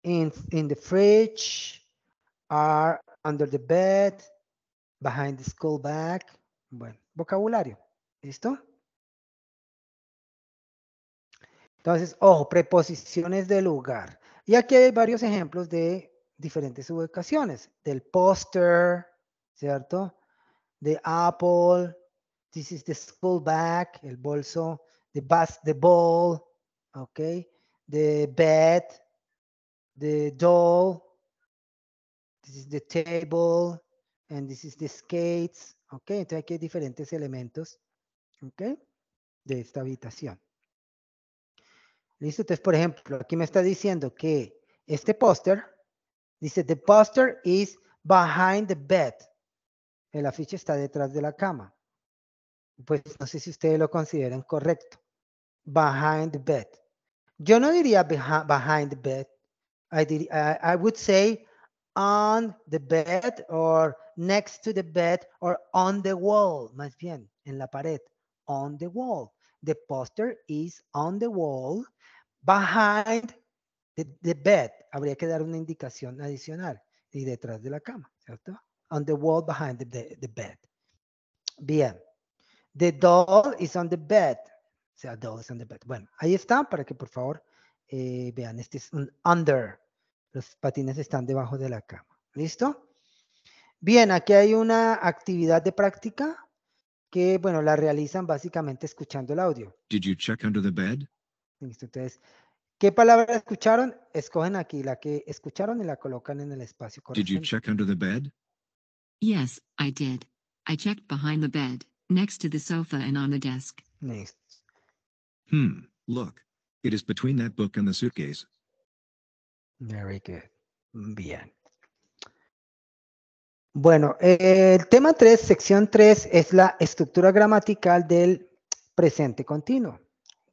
Speaker 2: in, in the fridge, are under the bed, behind the school bag. Bueno, vocabulario. ¿Listo? Entonces, ojo, preposiciones de lugar. Y aquí hay varios ejemplos de diferentes ubicaciones. Del póster, ¿cierto? De Apple. This is the school bag, el bolso. The bus, the ball. ¿Ok? The bed. The doll. This is the table. And this is the skates. ¿Ok? Entonces aquí hay diferentes elementos. ¿Ok? De esta habitación. ¿Listo? Entonces, por ejemplo, aquí me está diciendo que este póster dice, the poster is behind the bed. El afiche está detrás de la cama. Pues no sé si ustedes lo consideran correcto. Behind the bed. Yo no diría behind the bed. I, I would say on the bed or next to the bed or on the wall. Más bien, en la pared. On the wall. The poster is on the wall behind the, bed. Habría que dar una indicación adicional. Y detrás de la cama, ¿cierto? On the wall behind the, bed. Bien. The doll is on the bed. O sea, doll is on the bed. Bueno, ahí está para que por favor eh, vean. Este es un under. Los patines están debajo de la cama. ¿Listo? Bien, aquí hay una actividad de práctica que, bueno, la realizan básicamente escuchando el audio.
Speaker 3: Did you
Speaker 1: check under the bed?
Speaker 2: Entonces, ¿qué palabra escucharon? Escogen aquí la que escucharon y la colocan en el espacio
Speaker 1: Did you check under the bed? Yes, I did. I checked behind the bed, next to the sofa and on the desk. Next. Hmm, look. It is between that book and the suitcase. Very good. Bien. Bueno, eh, el tema
Speaker 2: 3, sección 3, es la estructura gramatical del presente continuo.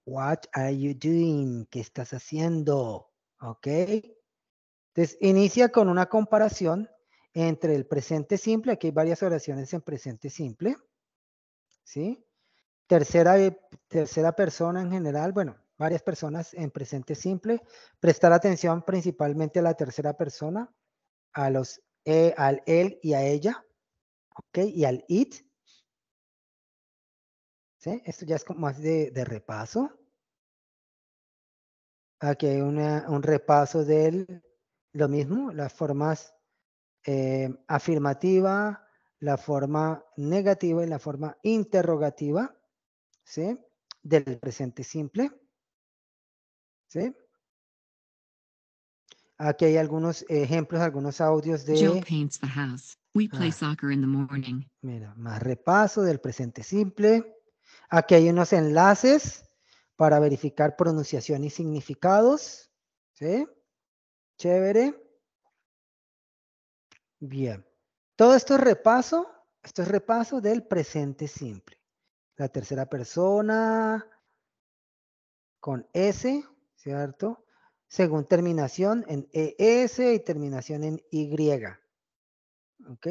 Speaker 2: What are you doing? ¿Qué estás haciendo? ¿Ok? Entonces, inicia con una comparación entre el presente simple, aquí hay varias oraciones en presente simple, ¿sí? Tercera, tercera persona en general, bueno, varias personas en presente simple, prestar atención principalmente a la tercera persona, a los eh, al él y a ella, ¿ok? Y
Speaker 1: al it. ¿Sí? Esto ya es como más de, repaso. Aquí hay un repaso del
Speaker 2: lo mismo, las formas eh, afirmativa, la forma negativa y la forma interrogativa, ¿sí? Del presente simple, ¿sí? Aquí hay algunos ejemplos, algunos audios de...
Speaker 1: paints the house. We play ah. soccer in the morning.
Speaker 2: Mira, más repaso del presente simple. Aquí hay unos enlaces para verificar pronunciación y significados. ¿Sí? Chévere. Bien. Todo esto es repaso, esto es repaso del presente simple. La tercera persona con S, ¿cierto? según terminación en ES y terminación en Y. ¿Ok?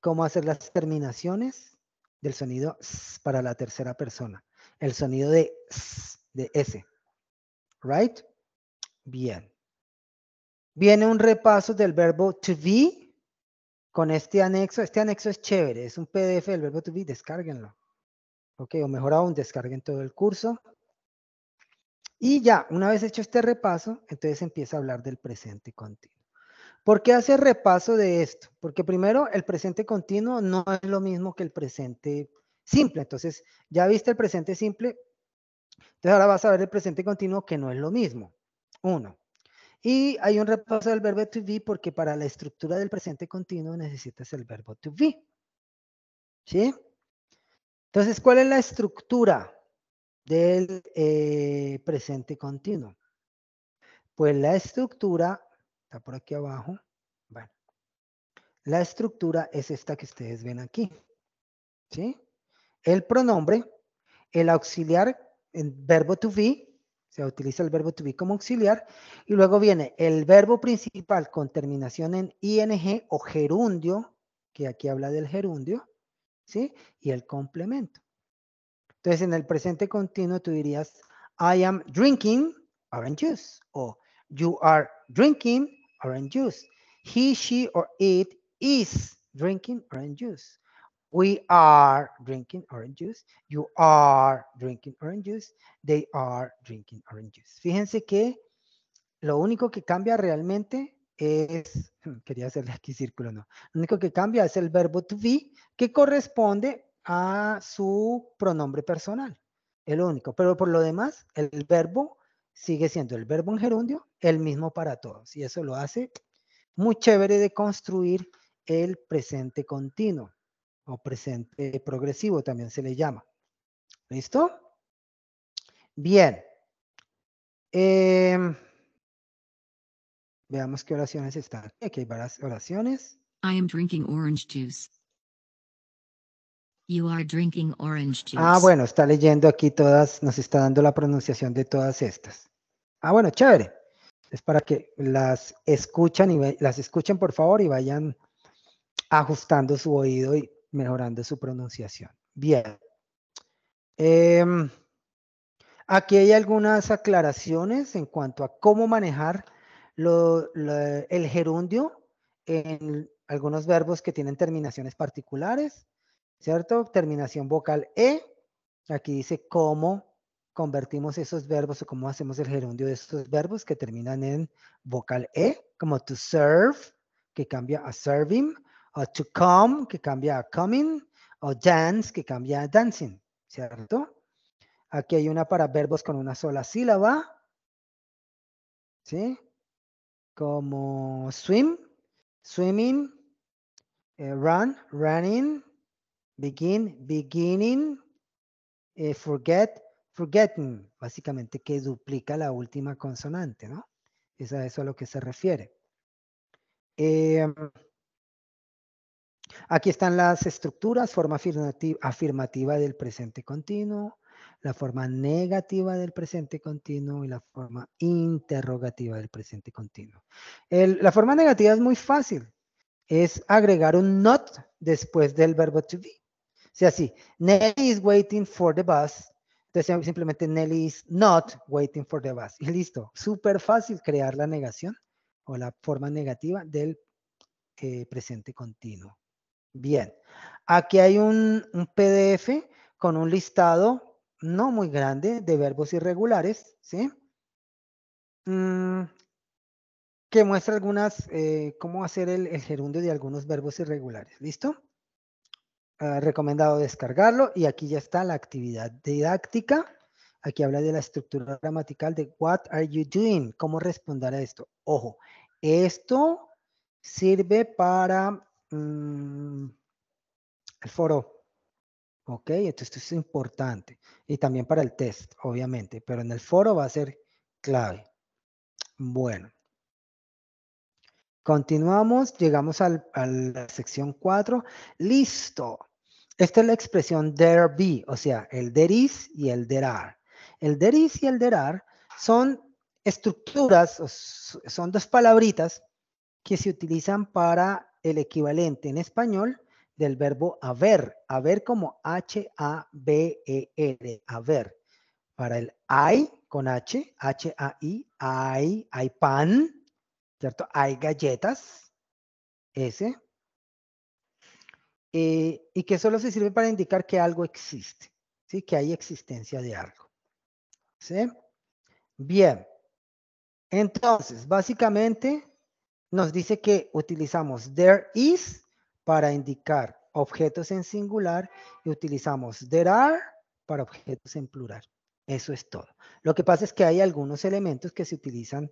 Speaker 2: ¿Cómo hacer las terminaciones del sonido S para la tercera persona? El sonido de S, de S. ¿Right? Bien. Viene un repaso del verbo to be con este anexo. Este anexo es chévere, es un PDF del verbo to be, descárguenlo. Ok, o mejor aún, descarguen todo el curso. Y ya, una vez hecho este repaso, entonces empieza a hablar del presente continuo. ¿Por qué hace repaso de esto? Porque primero, el presente continuo no es lo mismo que el presente simple. Entonces, ya viste el presente simple, entonces ahora vas a ver el presente continuo que no es lo mismo. Uno. Y hay un repaso del verbo to be porque para la estructura del presente continuo necesitas el verbo to be. ¿Sí? Entonces, ¿cuál es la estructura? del eh, presente continuo. Pues la estructura, está por aquí abajo, bueno, la estructura es esta que ustedes ven aquí, ¿sí? El pronombre, el auxiliar, el verbo to be, se utiliza el verbo to be como auxiliar, y luego viene el verbo principal con terminación en ing o gerundio, que aquí habla del gerundio, ¿sí? Y el complemento. Entonces, en el presente continuo tú dirías, I am drinking orange juice o you are drinking orange juice. He, she or it is drinking orange juice. We are drinking orange juice. You are drinking orange juice. They are drinking orange juice. Fíjense que lo único que cambia realmente es, quería hacerle aquí círculo, no. Lo único que cambia es el verbo to be, que corresponde a su pronombre personal. el único. Pero por lo demás, el verbo sigue siendo el verbo en gerundio, el mismo para todos. Y eso lo hace muy chévere de construir el presente continuo o presente progresivo también se le llama. ¿Listo? Bien. Em, veamos qué oraciones están. Aquí hay varias oraciones.
Speaker 1: I am drinking orange
Speaker 2: juice
Speaker 3: are drinking orange Ah, bueno,
Speaker 2: está leyendo aquí todas, nos está dando la pronunciación de todas estas. Ah, bueno, chévere. Es para que las escuchen y las escuchen, por favor, y vayan ajustando su oído y mejorando su pronunciación. Bien. Em, aquí hay algunas aclaraciones en cuanto a cómo manejar el gerundio en algunos verbos que tienen terminaciones particulares ¿cierto? Terminación vocal E. Aquí dice cómo convertimos esos verbos o cómo hacemos el gerundio de esos verbos que terminan en vocal E, como to serve, que cambia a serving, o to come, que cambia a coming, o dance, que cambia a dancing, ¿cierto? Aquí hay una para verbos con una sola sílaba, ¿sí? Como swim, swimming, eh, run, running, Begin, beginning, eh, forget, forgetting, básicamente que duplica la última consonante, ¿no? Es a eso a lo que se refiere. Em, aquí están las estructuras, forma afirmativa, del presente continuo, la forma negativa del presente continuo y la forma interrogativa del presente continuo. la forma negativa es muy fácil. Es agregar un not después del verbo to be sea así, Nelly is waiting for the bus, entonces simplemente Nelly is not waiting for the bus. Y listo, súper fácil crear la negación o la forma negativa del eh, presente continuo. Bien, aquí hay un, PDF con un listado no muy grande de verbos irregulares, ¿sí? Mm, que muestra algunas, eh, cómo hacer el, el gerundio de algunos verbos irregulares. ¿Listo? recomendado descargarlo y aquí ya está la actividad didáctica. Aquí habla de la estructura gramatical de what are you doing, cómo responder a esto. Ojo, esto sirve para mm, el foro. ¿Ok? esto es importante. Y también para el test, obviamente. Pero en el foro va a ser clave. Bueno. Continuamos, llegamos a la sección 4. Listo. Esta es la expresión there be, o sea, el there is y el there are. El there is y el there are son estructuras, son dos palabritas que se utilizan para el equivalente en español del verbo haber, haber como H-A-B-E-R, haber. Para el hay con H, H-A-I, hay, hay pan, ¿cierto? Hay galletas, S. Eh, y que solo se sirve para indicar que algo existe, ¿sí? que hay existencia de algo. ¿sí? Bien, entonces, básicamente nos dice que utilizamos there is para indicar objetos en singular y utilizamos there are para objetos en plural. Eso es todo. Lo que pasa es que hay algunos elementos que se utilizan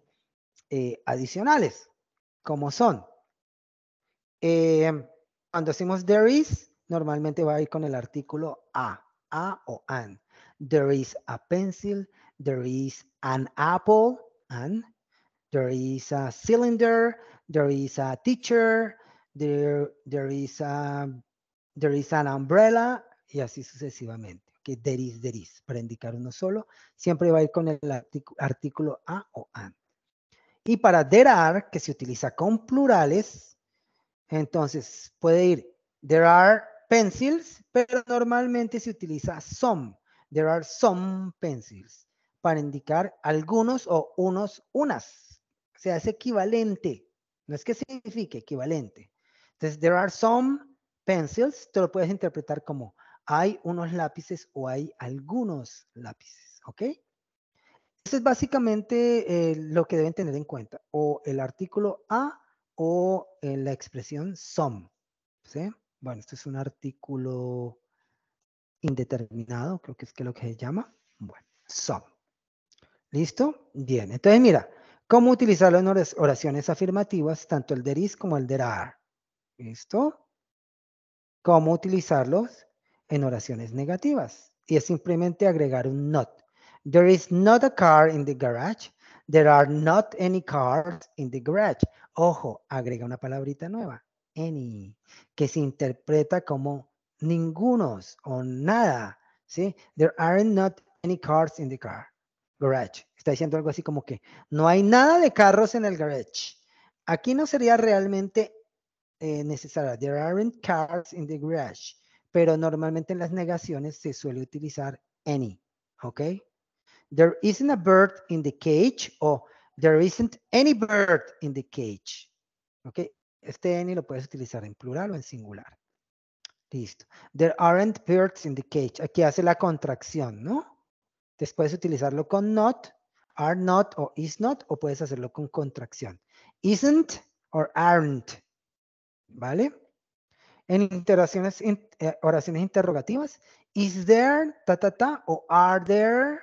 Speaker 2: eh, adicionales, como son eh, cuando decimos there is, normalmente va a ir con el artículo a, a o an. There is a pencil, there is an apple, an. There is a cylinder, there is a teacher, there, is, a, there is an umbrella, y así sucesivamente. Que there is, there is, para indicar uno solo. Siempre va a ir con el artículo a o an. Y para there are, que se utiliza con plurales, entonces, puede ir there are pencils, pero normalmente se utiliza some. There are some pencils para indicar algunos o unos, unas. O sea, es equivalente. No es que signifique equivalente. Entonces, there are some pencils, te lo puedes interpretar como hay unos lápices o hay algunos lápices, ¿ok? Eso es básicamente eh, lo que deben tener en cuenta. O el artículo a o en la expresión some. Bueno, esto es un artículo indeterminado, creo que es, que lo que se llama. Bueno, some. ¿Listo? Bien, entonces mira, ¿cómo utilizarlo en oraciones afirmativas, tanto el there is como el there are? ¿Listo? ¿Cómo utilizarlos en oraciones negativas? Y es simplemente agregar un not. There is not a car in the garage. There are not any cars in the garage. Ojo, agrega una palabrita nueva, any, que se interpreta como ningunos o nada. ¿sí? There aren't not any cars in the car. Garage. Está diciendo algo así como que no hay nada de carros en el garage. Aquí no sería realmente eh, necesaria. There aren't cars in the garage. Pero normalmente en las negaciones se suele utilizar any. ¿Ok? there isn't a bird in the cage o there isn't any bird in the cage. ¿Ok? Este any lo puedes utilizar en plural o en singular. Listo. There aren't birds in the cage. Aquí hace la contracción, ¿no? Entonces puedes utilizarlo con not, are not o is not, o puedes hacerlo con contracción. Isn't or aren't. ¿Vale? En interacciones, eh, oraciones interrogativas, is there, ta, ta, ta, o are there,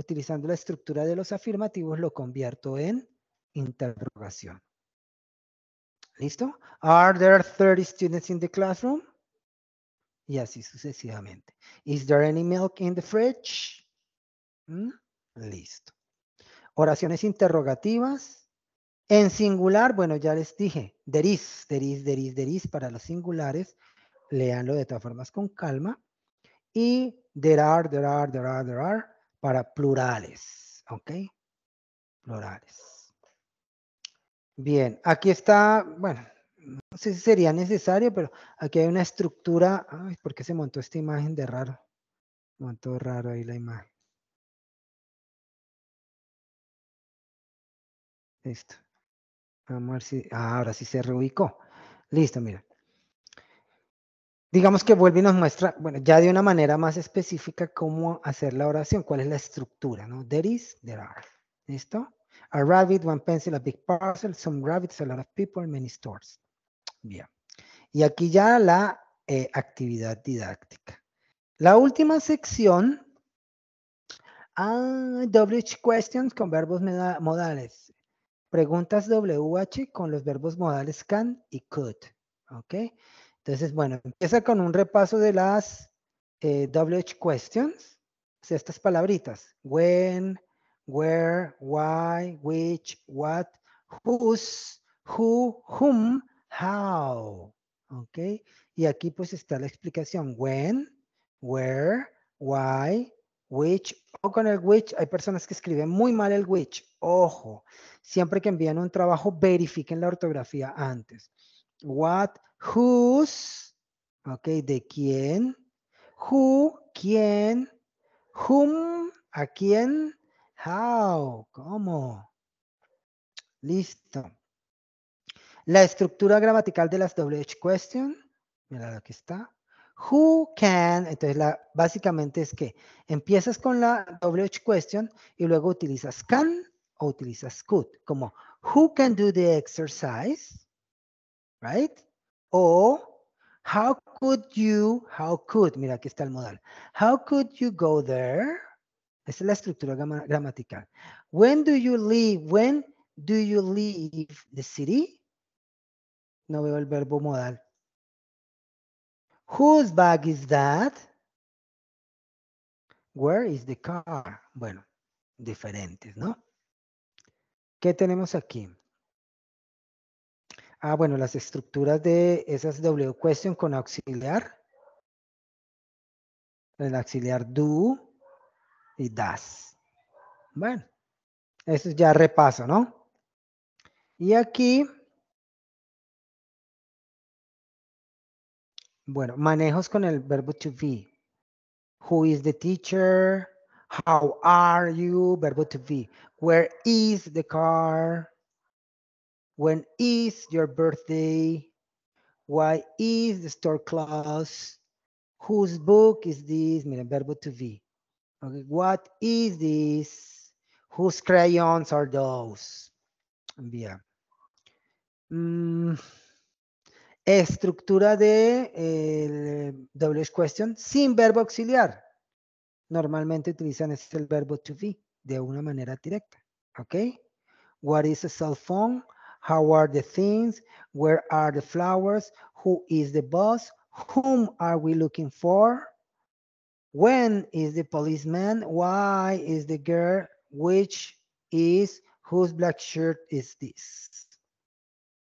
Speaker 2: utilizando la estructura de los afirmativos, lo convierto en interrogación. ¿Listo? Are there 30 students in the classroom? Y así sucesivamente. Is there any milk in the fridge? ¿Mm? Listo. Oraciones interrogativas. En singular, bueno, ya les dije, there is, there is, there is, there is para los singulares. Leanlo de todas formas con calma. Y there are, there are, there are, there are para plurales, ¿ok? Plurales. Bien, aquí está, bueno, no sé si sería necesario, pero aquí hay una estructura. Ay, ¿por qué
Speaker 1: se montó esta imagen de raro? Montó raro ahí la imagen. Listo. Vamos a ver si. Ah, ahora sí se reubicó. Listo, mira digamos que vuelve y nos
Speaker 2: muestra, bueno, ya de una manera más específica cómo hacer la oración, cuál es la estructura, ¿no? There is, there are. ¿Listo? A rabbit, one pencil, a big parcel, some rabbits, a lot of people, many stores. Bien. Y aquí ya la eh, actividad didáctica. La última sección, WH ah, questions con verbos modales. Preguntas WH con los verbos modales can y could. ¿Ok? Entonces, bueno, empieza con un repaso de las eh, WH questions, o sea, estas palabritas, when, where, why, which, what, whose, who, whom, how, ¿ok? Y aquí pues está la explicación, when, where, why, which, o con el which, hay personas que escriben muy mal el which, ojo, siempre que envían un trabajo verifiquen la ortografía antes. What, Whose, ok, de quién. Who, quién. Whom, a quién. How, cómo. Listo. La estructura gramatical de las WH question. Mira que está. Who can, entonces la, básicamente es que empiezas con la WH question y luego utilizas can o utilizas could, como who can do the exercise, right? O, how could you, how could, mira, aquí está el modal. How could you go there? Esa es la estructura gramatical. When do you leave? When do you leave the city?
Speaker 1: No veo el verbo modal. Whose bag is that? Where is the car? Bueno, diferentes, ¿no? ¿Qué tenemos aquí?
Speaker 2: Ah, bueno, las estructuras de esas W question con auxiliar.
Speaker 1: El auxiliar do y das. Bueno, eso ya repaso, ¿no? Y aquí, bueno, manejos con el verbo to be. Who is the teacher? How are you?
Speaker 2: Verbo to be. Where is the car? When is your birthday? Why is the store closed? Whose book is this? Miren, verbo to be. Okay, what is this? Whose crayons are those? Bien. Mm. estructura de eh, doble question sin verbo auxiliar. Normalmente utilizan este el verbo to be de una manera directa. Okay. What is a cell phone? How are the things? Where are the flowers? Who is the boss? Whom are we looking for? When is the policeman? Why is the girl? Which is? Whose black shirt is this?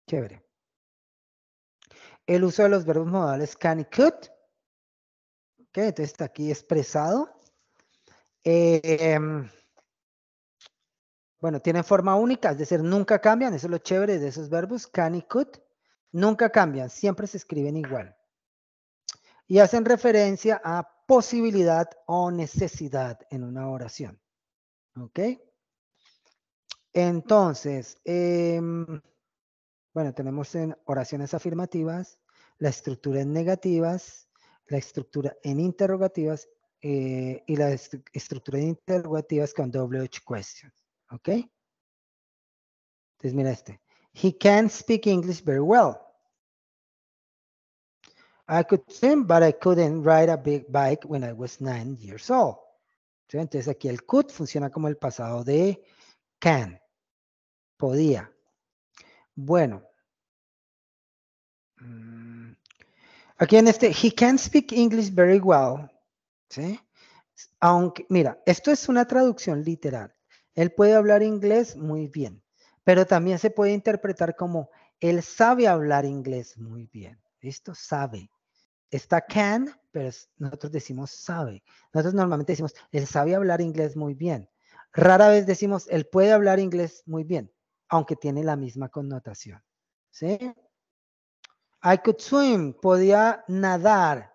Speaker 2: Chévere. El uso de los verbos modales can y could. Ok, entonces está aquí expresado. Eh, Bueno, tienen forma única, es decir, nunca cambian, eso es lo chévere de esos verbos, can y could, nunca cambian, siempre se escriben igual. Y hacen referencia a posibilidad o necesidad en una oración. ¿Ok? Entonces, em, bueno, tenemos en oraciones afirmativas, la estructura en negativas, la estructura en interrogativas eh, y la estructura en interrogativas con WH
Speaker 1: questions. ¿Ok? Entonces mira este. He can speak English very well. I could swim, but I couldn't
Speaker 2: ride a big bike when I was nine years old. Entonces aquí el could funciona como el pasado de can. Podía. Bueno. Mm. Aquí en este, he can speak English very well. ¿Sí? Aunque, mira, esto es una traducción literal. Él puede hablar inglés muy bien, pero también se puede interpretar como él sabe hablar inglés muy bien. ¿Listo? Sabe. Está can, pero nosotros decimos sabe. Nosotros normalmente decimos, él sabe hablar inglés muy bien. Rara vez decimos, él puede hablar inglés muy bien, aunque tiene la misma connotación. ¿Sí? I could swim, podía nadar,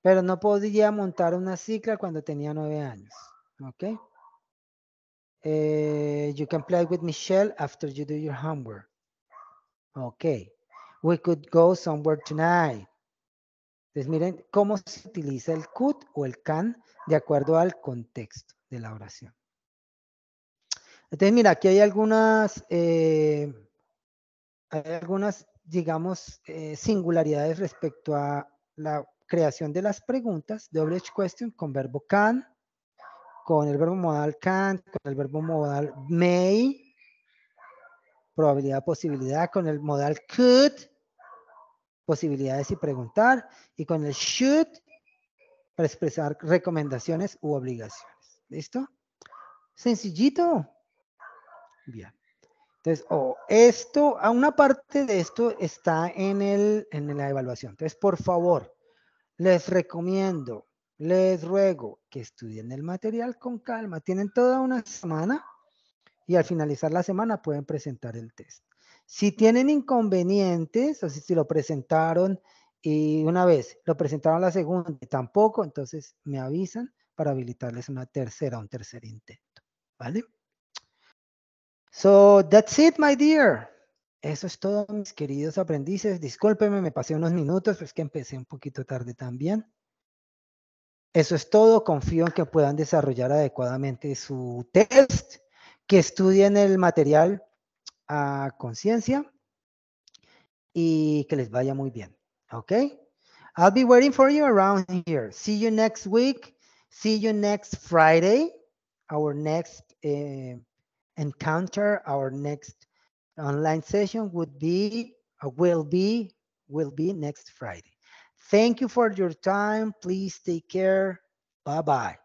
Speaker 2: pero no podía montar una cicla cuando tenía nueve años. ¿Ok? Eh, you can play with Michelle after you do your homework. Okay. We could go somewhere tonight. Entonces, pues miren cómo se utiliza el could o el can de acuerdo al contexto de la oración. Entonces, mira, aquí hay algunas, eh, hay algunas, digamos, eh, singularidades respecto a la creación de las preguntas, WH question con verbo can, con el verbo modal can, con el verbo modal may, probabilidad, posibilidad, con el modal could, posibilidades y preguntar, y con el should, para expresar recomendaciones u obligaciones. ¿Listo? Sencillito. Bien. Entonces, oh, esto, a una parte de esto está en, el, en la evaluación. Entonces, por favor, les recomiendo les ruego que estudien el material con calma. Tienen toda una semana y al finalizar la semana pueden presentar el test. Si tienen inconvenientes, o si lo presentaron y una vez lo presentaron la segunda y tampoco, entonces me avisan para habilitarles una tercera, un tercer intento. ¿Vale? So, that's it, my dear. Eso es todo, mis queridos aprendices. Discúlpenme, me pasé unos minutos, es que empecé un poquito tarde también. Eso es todo. Confío en que puedan desarrollar adecuadamente su test, que estudien el material a conciencia y que les vaya muy bien. ¿Ok? I'll be waiting for you around here. See you next week. See you next Friday. Our next eh, encounter, our next online session would be, uh, will be, will be next Friday. Thank you for your
Speaker 1: time. Please take care. Bye bye.